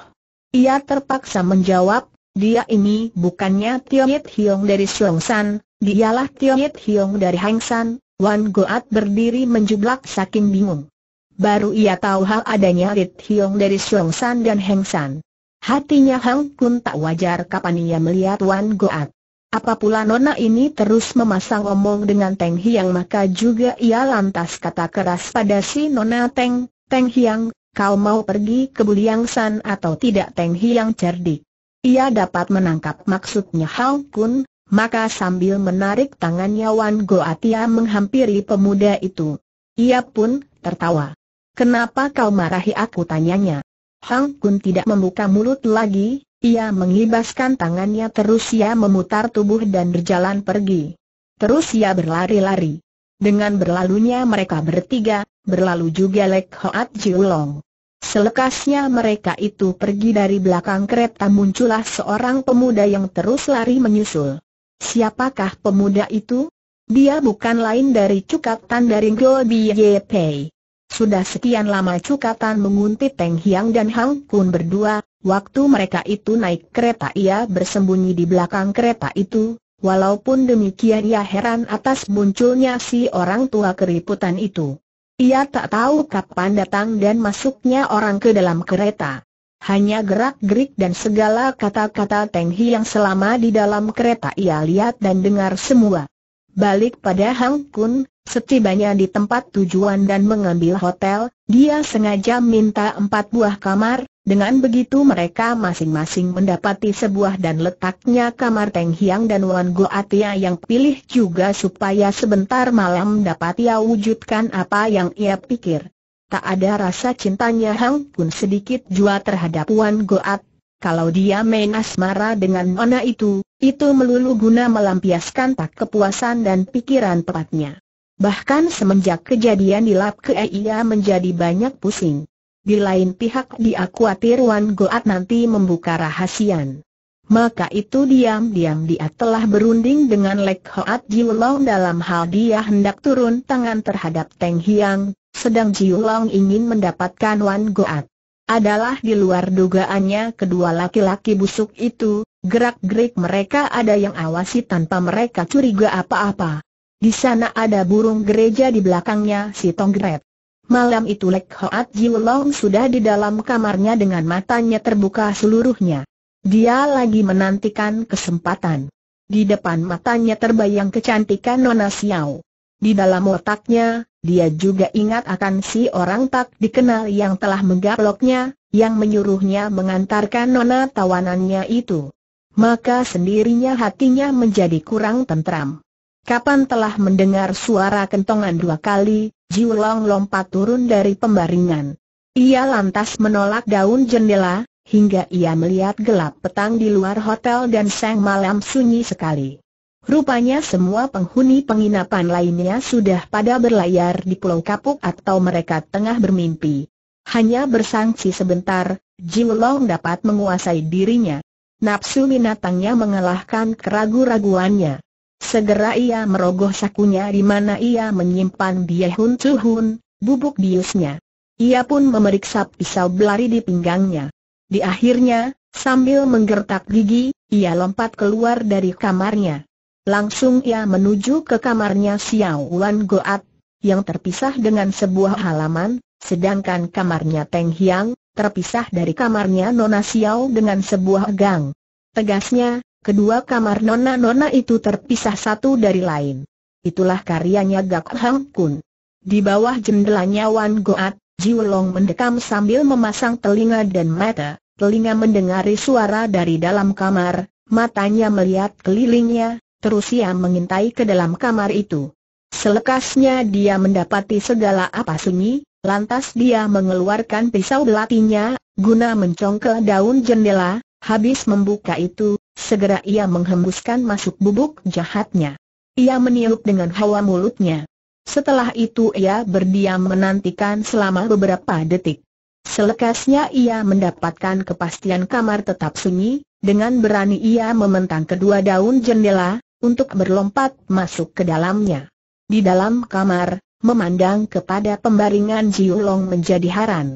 Ia terpaksa menjawab, dia ini bukannya Yit Hiong dari San, dialah Yit Hiong dari Hang San, Wan Goat berdiri menjublak saking bingung. Baru ia tahu hal adanya Rit Hiong dari San dan Hang San. Hatinya Hang Kun tak wajar kapan ia melihat Wan Goat. Apa pula nona ini terus memasang omong dengan Teng Hiang maka juga ia lantas kata keras pada si nona Teng, Teng Hiang, kau mau pergi ke Buliang San atau tidak Teng Hiang cerdik. Ia dapat menangkap maksudnya Hang Kun, maka sambil menarik tangannya Wan Goat ia menghampiri pemuda itu. Ia pun tertawa. Kenapa kau marahi aku tanyanya. Hang Kun tidak membuka mulut lagi, ia mengibaskan tangannya terus ia memutar tubuh dan berjalan pergi. Terus ia berlari-lari. Dengan berlalunya mereka bertiga, berlalu juga Lek Hoat Jiulong. Selekasnya mereka itu pergi dari belakang kereta muncullah seorang pemuda yang terus lari menyusul. Siapakah pemuda itu? Dia bukan lain dari Cukatan dari Gobi Ye Pei. Sudah sekian lama Cukatan menguntit Teng Hiang dan Hang Kun berdua, waktu mereka itu naik kereta ia bersembunyi di belakang kereta itu, walaupun demikian ia heran atas munculnya si orang tua keriputan itu. Ia tak tahu kapan datang dan masuknya orang ke dalam kereta. Hanya gerak-gerik dan segala kata-kata Teng Hiang selama di dalam kereta ia lihat dan dengar semua. Balik pada Hang Kun, Setibanya di tempat tujuan dan mengambil hotel, dia sengaja minta empat buah kamar, dengan begitu mereka masing-masing mendapati sebuah dan letaknya kamar Teng Hiang dan Wan Go Atia yang pilih juga supaya sebentar malam dapat ia wujudkan apa yang ia pikir. Tak ada rasa cintanya Hang pun sedikit jua terhadap Wan Go At. Kalau dia main asmara dengan nona itu, itu melulu guna melampiaskan tak kepuasan dan pikiran tepatnya. Bahkan semenjak kejadian di Lap ke ia menjadi banyak pusing. Di lain pihak dia khawatir Wan Goat nanti membuka rahasian. Maka itu diam-diam dia telah berunding dengan Lek Hoat Jiulong dalam hal dia hendak turun tangan terhadap Teng Hiang, sedang Jiulong ingin mendapatkan Wan Goat. Adalah di luar dugaannya kedua laki-laki busuk itu, gerak-gerik mereka ada yang awasi tanpa mereka curiga apa-apa. Di sana ada burung gereja di belakangnya si Tonggret. Malam itu Lek Hoat Jiu Long sudah di dalam kamarnya dengan matanya terbuka seluruhnya. Dia lagi menantikan kesempatan. Di depan matanya terbayang kecantikan Nona Xiao. Di dalam otaknya, dia juga ingat akan si orang tak dikenal yang telah menggaploknya, yang menyuruhnya mengantarkan nona tawanannya itu. Maka sendirinya hatinya menjadi kurang tentram. Kapan telah mendengar suara kentongan dua kali, Jiulong lompat turun dari pembaringan. Ia lantas menolak daun jendela, hingga ia melihat gelap petang di luar hotel dan sang malam sunyi sekali. Rupanya semua penghuni penginapan lainnya sudah pada berlayar di Pulau Kapuk atau mereka tengah bermimpi. Hanya bersangsi sebentar, Jiulong dapat menguasai dirinya. Nafsu binatangnya mengalahkan keragu-raguannya. Segera ia merogoh sakunya di mana ia menyimpan dia Hun Hun, bubuk biusnya. Ia pun memeriksa pisau belari di pinggangnya. Di akhirnya, sambil menggertak gigi, ia lompat keluar dari kamarnya. Langsung ia menuju ke kamarnya Xiao Wan Goat, yang terpisah dengan sebuah halaman, sedangkan kamarnya Teng Hiang, terpisah dari kamarnya Nona Xiao dengan sebuah gang. Tegasnya, Kedua kamar nona-nona itu terpisah satu dari lain. Itulah karyanya Gak Hang Kun. Di bawah jendelanya Wan Goat, long mendekam sambil memasang telinga dan mata, telinga mendengari suara dari dalam kamar, matanya melihat kelilingnya, terus ia mengintai ke dalam kamar itu. Selekasnya dia mendapati segala apa sunyi, lantas dia mengeluarkan pisau belatinya, guna mencongkel daun jendela, habis membuka itu, Segera ia menghembuskan masuk bubuk jahatnya. Ia meniup dengan hawa mulutnya. Setelah itu ia berdiam menantikan selama beberapa detik. Selekasnya ia mendapatkan kepastian kamar tetap sunyi, dengan berani ia mementang kedua daun jendela, untuk berlompat masuk ke dalamnya. Di dalam kamar, memandang kepada pembaringan Jiulong menjadi haran.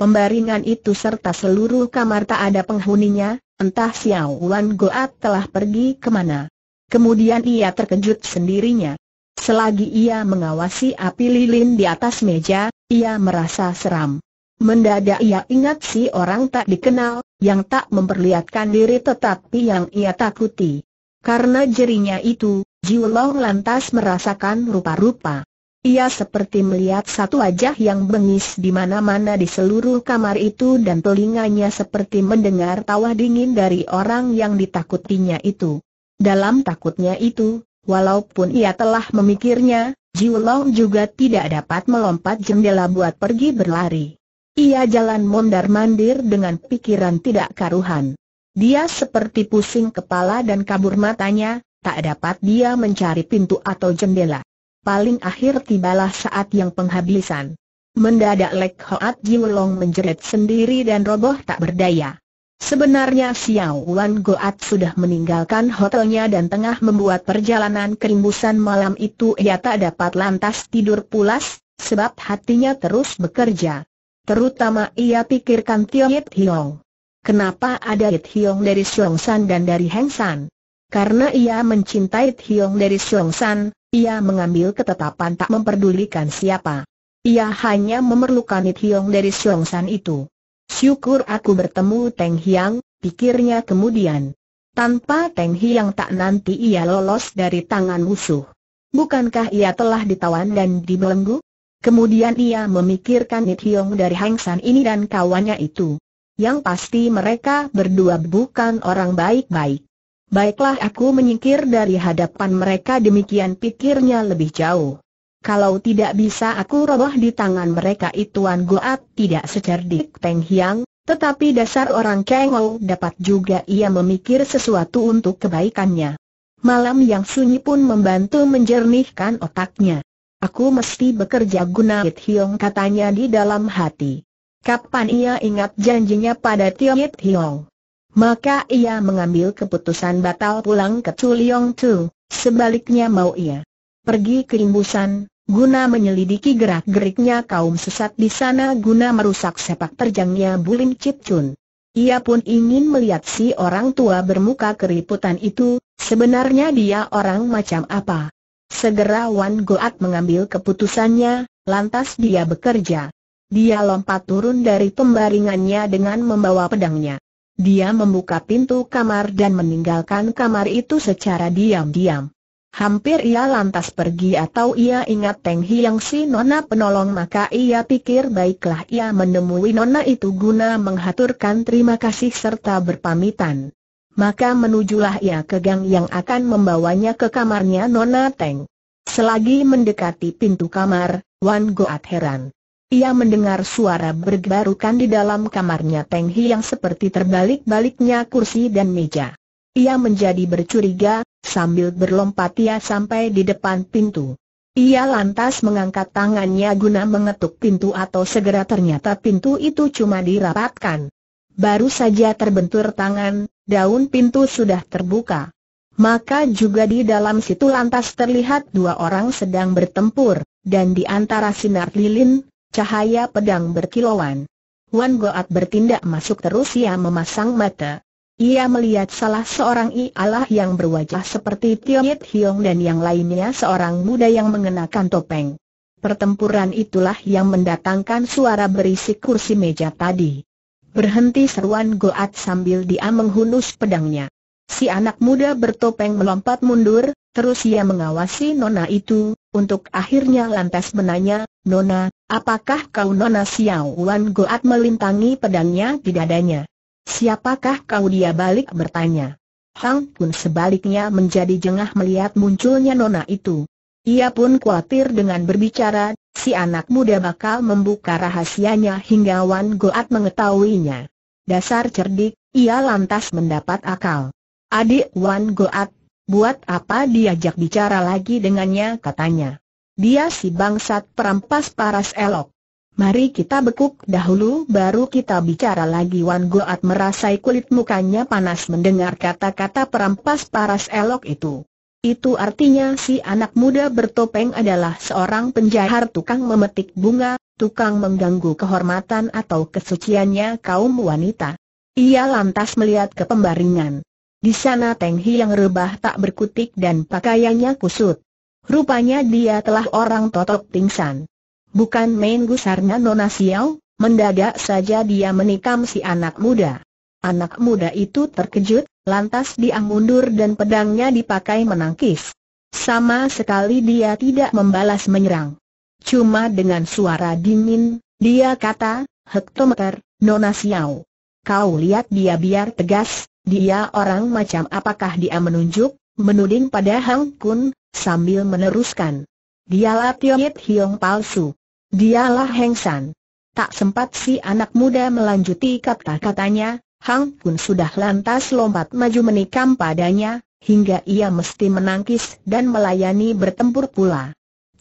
Pembaringan itu serta seluruh kamar tak ada penghuninya, Entah Xiao Wan Goat telah pergi kemana. Kemudian ia terkejut sendirinya. Selagi ia mengawasi api lilin di atas meja, ia merasa seram. Mendadak ia ingat si orang tak dikenal, yang tak memperlihatkan diri tetapi yang ia takuti. Karena jerinya itu, Jiulong lantas merasakan rupa-rupa. Ia seperti melihat satu wajah yang bengis di mana-mana di seluruh kamar itu dan telinganya seperti mendengar tawa dingin dari orang yang ditakutinya itu. Dalam takutnya itu, walaupun ia telah memikirnya, Jiulong juga tidak dapat melompat jendela buat pergi berlari. Ia jalan mondar-mandir dengan pikiran tidak karuhan. Dia seperti pusing kepala dan kabur matanya, tak dapat dia mencari pintu atau jendela paling akhir tibalah saat yang penghabisan. Mendadak Lek Hoat Long menjerit sendiri dan roboh tak berdaya. Sebenarnya Xiao Wan Goat sudah meninggalkan hotelnya dan tengah membuat perjalanan kerimbusan malam itu ia tak dapat lantas tidur pulas, sebab hatinya terus bekerja. Terutama ia pikirkan Tio Yit Hiong. Kenapa ada Yit Hiong dari Xiong San dan dari Heng San? Karena ia mencintai Yit Hiong dari Xiong San, ia mengambil ketetapan tak memperdulikan siapa. Ia hanya memerlukan It Hiong dari San itu. Syukur aku bertemu Teng Hiang, pikirnya kemudian. Tanpa Teng Hiang tak nanti ia lolos dari tangan musuh. Bukankah ia telah ditawan dan dibelenggu? Kemudian ia memikirkan It Hiong dari Hang San ini dan kawannya itu. Yang pasti mereka berdua bukan orang baik-baik. Baiklah aku menyingkir dari hadapan mereka demikian pikirnya lebih jauh. Kalau tidak bisa aku roboh di tangan mereka ituan Goat tidak secerdik Peng Hiang, tetapi dasar orang Kengou dapat juga ia memikir sesuatu untuk kebaikannya. Malam yang sunyi pun membantu menjernihkan otaknya. Aku mesti bekerja guna It Hiong katanya di dalam hati. Kapan ia ingat janjinya pada Tio It Hiong? Maka ia mengambil keputusan batal pulang ke Chuliong Tu, sebaliknya mau ia pergi ke imbusan, guna menyelidiki gerak-geriknya kaum sesat di sana guna merusak sepak terjangnya Bulim Chip Chun. Ia pun ingin melihat si orang tua bermuka keriputan itu, sebenarnya dia orang macam apa. Segera Wan Goat mengambil keputusannya, lantas dia bekerja. Dia lompat turun dari pembaringannya dengan membawa pedangnya. Dia membuka pintu kamar dan meninggalkan kamar itu secara diam-diam. Hampir ia lantas pergi atau ia ingat Teng Hiang si Nona penolong maka ia pikir baiklah ia menemui Nona itu guna menghaturkan terima kasih serta berpamitan. Maka menujulah ia ke gang yang akan membawanya ke kamarnya Nona Teng. Selagi mendekati pintu kamar, Wan Goat heran. Ia mendengar suara bergebarukan di dalam kamarnya Peng yang seperti terbalik-baliknya kursi dan meja. Ia menjadi bercuriga, sambil berlompat ia sampai di depan pintu. Ia lantas mengangkat tangannya guna mengetuk pintu atau segera ternyata pintu itu cuma dirapatkan. Baru saja terbentur tangan, daun pintu sudah terbuka. Maka juga di dalam situ lantas terlihat dua orang sedang bertempur, dan di antara sinar lilin, Cahaya pedang berkilauan. Wan Goat bertindak masuk terus ia memasang mata. Ia melihat salah seorang ialah yang berwajah seperti Tio Yit Hiong dan yang lainnya seorang muda yang mengenakan topeng. Pertempuran itulah yang mendatangkan suara berisi kursi meja tadi. Berhenti seruan Goat sambil dia menghunus pedangnya. Si anak muda bertopeng melompat mundur, terus ia mengawasi nona itu, untuk akhirnya lantas menanya, Nona, apakah kau Nona Xiao Wan Goat melintangi pedangnya di dadanya? Siapakah kau dia balik bertanya? Hang pun sebaliknya menjadi jengah melihat munculnya Nona itu. Ia pun khawatir dengan berbicara, si anak muda bakal membuka rahasianya hingga Wan Goat mengetahuinya. Dasar cerdik, ia lantas mendapat akal. Adik Wan Goat Buat apa diajak bicara lagi dengannya katanya. Dia si bangsat perampas paras elok. Mari kita bekuk dahulu baru kita bicara lagi Wan Goat merasai kulit mukanya panas mendengar kata-kata perampas paras elok itu. Itu artinya si anak muda bertopeng adalah seorang penjahat tukang memetik bunga, tukang mengganggu kehormatan atau kesuciannya kaum wanita. Ia lantas melihat ke pembaringan. Di sana Teng yang rebah tak berkutik dan pakaiannya kusut. Rupanya dia telah orang totok pingsan. Bukan main gusarnya Nona Xiao, mendadak saja dia menikam si anak muda. Anak muda itu terkejut, lantas dia mundur dan pedangnya dipakai menangkis. Sama sekali dia tidak membalas menyerang. Cuma dengan suara dingin, dia kata, hektometer, Nona Xiao. Kau lihat dia biar tegas, dia orang macam apakah dia menunjuk, menuding pada Hang Kun, sambil meneruskan. Dialah Yit Hiong palsu. Dialah Heng San. Tak sempat si anak muda melanjuti kata-katanya, Hang Kun sudah lantas lompat maju menikam padanya, hingga ia mesti menangkis dan melayani bertempur pula.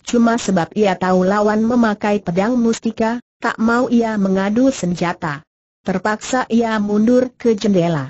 Cuma sebab ia tahu lawan memakai pedang mustika, tak mau ia mengadu senjata. Terpaksa ia mundur ke jendela.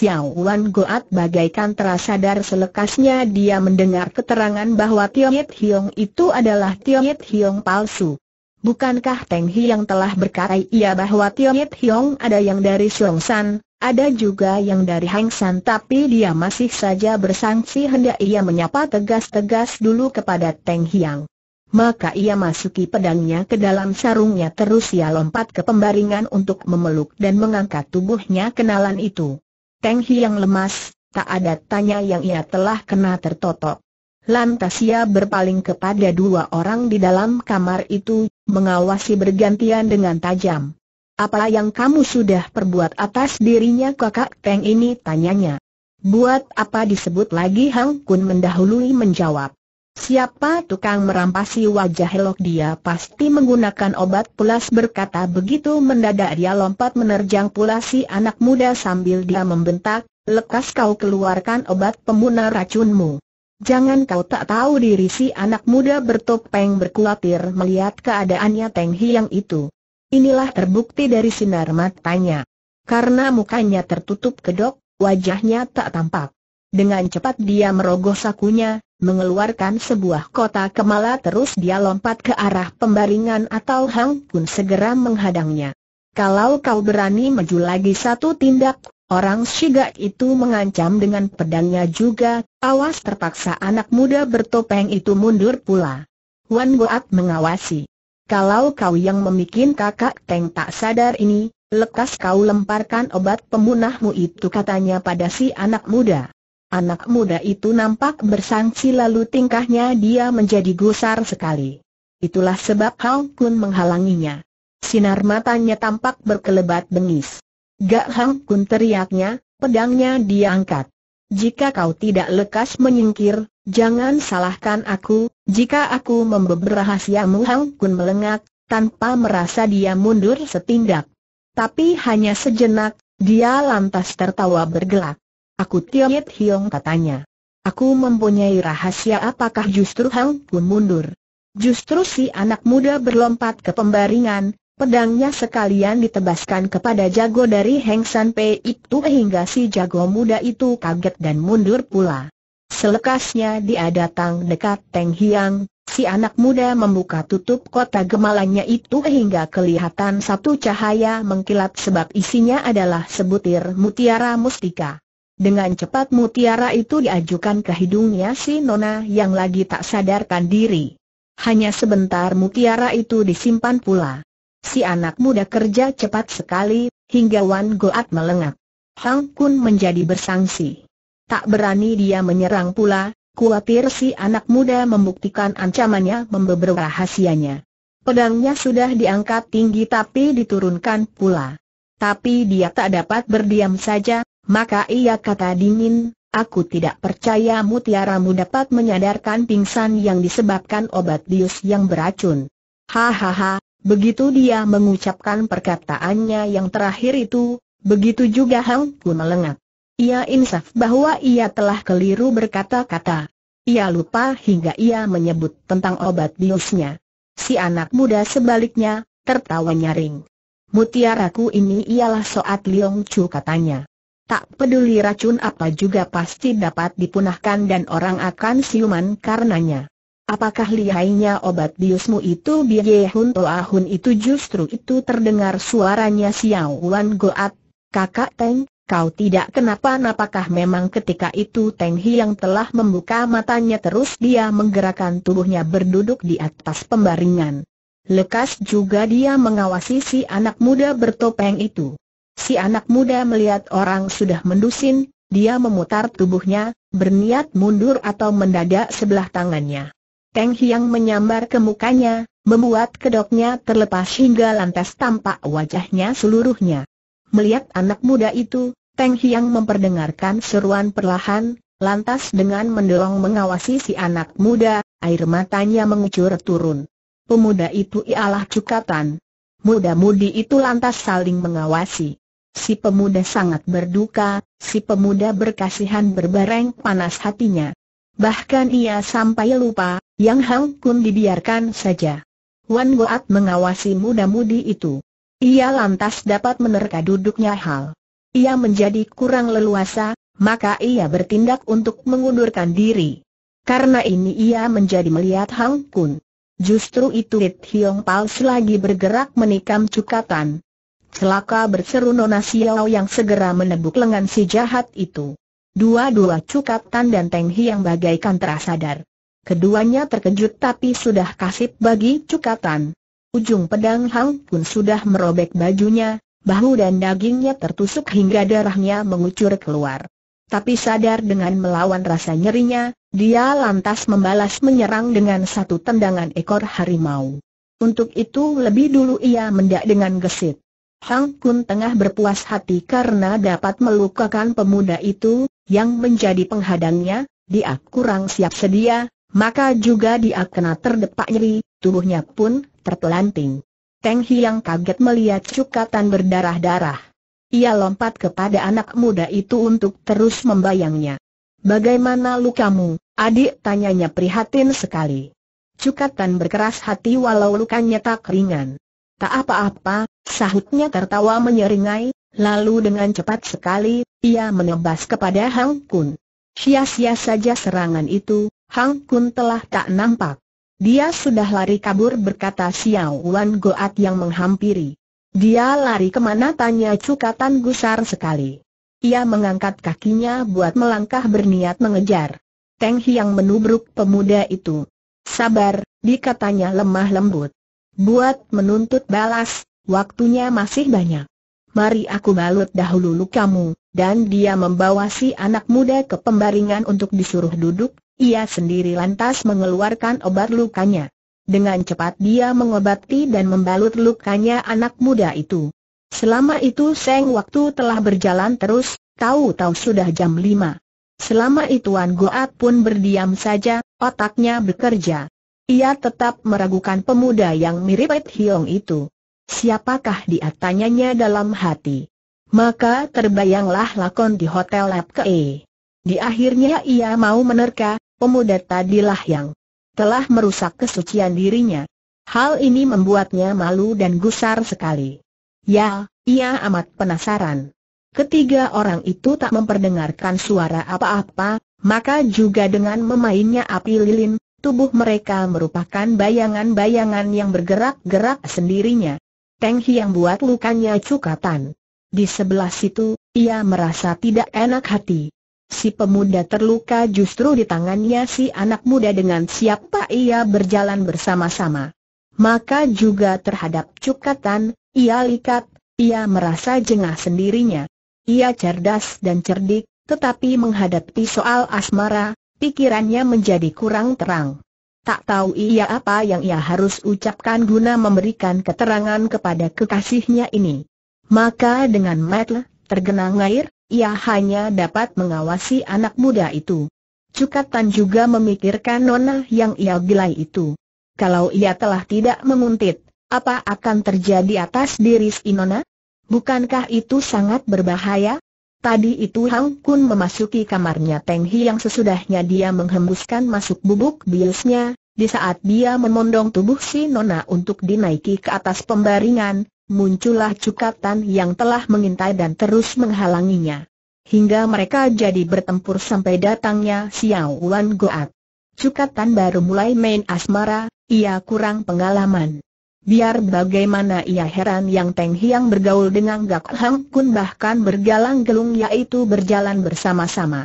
Xiao Wan Goat bagaikan terasa selekasnya dia mendengar keterangan bahwa Tiong Yit Hiong itu adalah Tiong Yit Hiong palsu. Bukankah Teng Hi yang telah berkata ia bahwa Tiong Yit Hiong ada yang dari San, ada juga yang dari Hang San tapi dia masih saja bersangsi hendak ia menyapa tegas-tegas dulu kepada Teng Hiang. Maka ia masuki pedangnya ke dalam sarungnya terus ia lompat ke pembaringan untuk memeluk dan mengangkat tubuhnya kenalan itu. Teng yang lemas, tak ada tanya yang ia telah kena tertotok. Lantas ia berpaling kepada dua orang di dalam kamar itu, mengawasi bergantian dengan tajam. Apa yang kamu sudah perbuat atas dirinya kakak Teng ini tanyanya. Buat apa disebut lagi Hang Kun mendahului menjawab. Siapa tukang merampasi wajah helok dia pasti menggunakan obat pulas berkata begitu mendadak dia lompat menerjang pula si anak muda sambil dia membentak, lekas kau keluarkan obat pembuna racunmu. Jangan kau tak tahu diri si anak muda bertopeng berkulatir melihat keadaannya Teng Hiang itu. Inilah terbukti dari sinar matanya. Karena mukanya tertutup kedok, wajahnya tak tampak. Dengan cepat dia merogoh sakunya, Mengeluarkan sebuah kota kemala terus dia lompat ke arah pembaringan atau Hang Kun segera menghadangnya. Kalau kau berani maju lagi satu tindak, orang Shiga itu mengancam dengan pedangnya juga, awas terpaksa anak muda bertopeng itu mundur pula. Wan Goat mengawasi. Kalau kau yang memikin kakak Teng tak sadar ini, lekas kau lemparkan obat pemunahmu itu katanya pada si anak muda. Anak muda itu nampak bersangsi lalu tingkahnya dia menjadi gusar sekali. Itulah sebab Hang Kun menghalanginya. Sinar matanya tampak berkelebat bengis. Gak Hang Kun teriaknya, pedangnya diangkat. Jika kau tidak lekas menyingkir, jangan salahkan aku, jika aku membeber rahasiamu Hang Kun melengak, tanpa merasa dia mundur setindak. Tapi hanya sejenak, dia lantas tertawa bergelak. Aku Tiet Hiong katanya. Aku mempunyai rahasia apakah justru Hang pun mundur. Justru si anak muda berlompat ke pembaringan, pedangnya sekalian ditebaskan kepada jago dari Heng San Pei itu hingga si jago muda itu kaget dan mundur pula. Selekasnya dia datang dekat Teng Hiang, si anak muda membuka tutup kota gemalanya itu hingga kelihatan satu cahaya mengkilat sebab isinya adalah sebutir mutiara mustika. Dengan cepat mutiara itu diajukan ke hidungnya si Nona yang lagi tak sadarkan diri. Hanya sebentar mutiara itu disimpan pula. Si anak muda kerja cepat sekali, hingga Wan Goat melengak. Hang Kun menjadi bersangsi. Tak berani dia menyerang pula, kuatir si anak muda membuktikan ancamannya membeber rahasianya. Pedangnya sudah diangkat tinggi tapi diturunkan pula. Tapi dia tak dapat berdiam saja, maka ia kata dingin, aku tidak percaya mutiaramu dapat menyadarkan pingsan yang disebabkan obat bius yang beracun. Hahaha, begitu dia mengucapkan perkataannya yang terakhir itu, begitu juga Hang Pu melengak. Ia insaf bahwa ia telah keliru berkata-kata. Ia lupa hingga ia menyebut tentang obat biusnya. Si anak muda sebaliknya, tertawa nyaring. Mutiaraku ini ialah Soat Liong Chu katanya. Tak peduli racun apa juga pasti dapat dipunahkan dan orang akan siuman karenanya. Apakah lihainya obat biusmu itu Biye Hun to ahun itu justru itu terdengar suaranya Xiao Wan Goat, kakak Teng, kau tidak kenapa-napakah memang ketika itu Teng Hi yang telah membuka matanya terus dia menggerakkan tubuhnya berduduk di atas pembaringan. Lekas juga dia mengawasi si anak muda bertopeng itu. Si anak muda melihat orang sudah mendusin, dia memutar tubuhnya, berniat mundur atau mendadak sebelah tangannya. Teng Hiang menyambar ke mukanya, membuat kedoknya terlepas hingga lantas tampak wajahnya seluruhnya. Melihat anak muda itu, Teng Hiang memperdengarkan seruan perlahan, lantas dengan mendorong mengawasi si anak muda, air matanya mengucur turun. Pemuda itu ialah Cukatan. Muda-mudi itu lantas saling mengawasi. Si pemuda sangat berduka, si pemuda berkasihan berbareng panas hatinya. Bahkan ia sampai lupa, yang Hang Kun dibiarkan saja. Wan Goat mengawasi muda-mudi itu. Ia lantas dapat menerka duduknya hal. Ia menjadi kurang leluasa, maka ia bertindak untuk mengundurkan diri. Karena ini ia menjadi melihat Hang Kun. Justru itu It Hiong Pals lagi bergerak menikam cukatan. Celaka berseru Nona Xiao yang segera menebuk lengan si jahat itu. Dua-dua Cukat Tan dan Teng yang bagaikan terasadar. Keduanya terkejut tapi sudah kasih bagi Cukat Tan. Ujung pedang Hang pun sudah merobek bajunya, bahu dan dagingnya tertusuk hingga darahnya mengucur keluar. Tapi sadar dengan melawan rasa nyerinya, dia lantas membalas menyerang dengan satu tendangan ekor harimau. Untuk itu lebih dulu ia mendak dengan gesit. Hang Kun tengah berpuas hati karena dapat melukakan pemuda itu, yang menjadi penghadangnya, dia kurang siap sedia, maka juga dia kena terdepak nyeri, tubuhnya pun terpelanting. Teng Hiang kaget melihat cukatan berdarah-darah. Ia lompat kepada anak muda itu untuk terus membayangnya. Bagaimana lukamu, adik tanyanya prihatin sekali. Cukatan berkeras hati walau lukanya tak ringan. Tak apa-apa, sahutnya tertawa menyeringai, lalu dengan cepat sekali, ia menebas kepada Hang Kun. Sia-sia saja serangan itu, Hang Kun telah tak nampak. Dia sudah lari kabur berkata Xiao Wan Goat yang menghampiri. Dia lari kemana tanya cukatan gusar sekali. Ia mengangkat kakinya buat melangkah berniat mengejar. Teng Hiang menubruk pemuda itu. Sabar, dikatanya lemah lembut. Buat menuntut balas, waktunya masih banyak. Mari aku balut dahulu lukamu, dan dia membawa si anak muda ke pembaringan untuk disuruh duduk, ia sendiri lantas mengeluarkan obat lukanya. Dengan cepat dia mengobati dan membalut lukanya anak muda itu. Selama itu seng waktu telah berjalan terus, tahu-tahu sudah jam lima. Selama itu An Goat pun berdiam saja, otaknya bekerja. Ia tetap meragukan pemuda yang mirip Ed Hiong itu. Siapakah dia tanyanya dalam hati? Maka terbayanglah lakon di Hotel Lab Kei. Di akhirnya ia mau menerka, pemuda tadilah yang telah merusak kesucian dirinya. Hal ini membuatnya malu dan gusar sekali. Ya, ia amat penasaran. Ketiga orang itu tak memperdengarkan suara apa-apa, maka juga dengan memainnya api lilin, Tubuh mereka merupakan bayangan-bayangan yang bergerak-gerak sendirinya. Teng Hiang buat lukanya cukatan. Di sebelah situ, ia merasa tidak enak hati. Si pemuda terluka justru di tangannya si anak muda dengan siapa ia berjalan bersama-sama. Maka juga terhadap cukatan, ia likat, ia merasa jengah sendirinya. Ia cerdas dan cerdik, tetapi menghadapi soal asmara, pikirannya menjadi kurang terang. Tak tahu ia apa yang ia harus ucapkan guna memberikan keterangan kepada kekasihnya ini. Maka dengan metel, tergenang air, ia hanya dapat mengawasi anak muda itu. Cukatan juga memikirkan nona yang ia gilai itu. Kalau ia telah tidak menguntit, apa akan terjadi atas diri si nona? Bukankah itu sangat berbahaya? Tadi itu Hang Kun memasuki kamarnya Teng Hi yang sesudahnya dia menghembuskan masuk bubuk biusnya, di saat dia memondong tubuh si Nona untuk dinaiki ke atas pembaringan, muncullah cukatan yang telah mengintai dan terus menghalanginya. Hingga mereka jadi bertempur sampai datangnya Xiao Wan Goat. Cukatan baru mulai main asmara, ia kurang pengalaman. Biar bagaimana ia heran yang Teng Hiang bergaul dengan Gak Hang Kun bahkan bergalang gelung yaitu berjalan bersama-sama.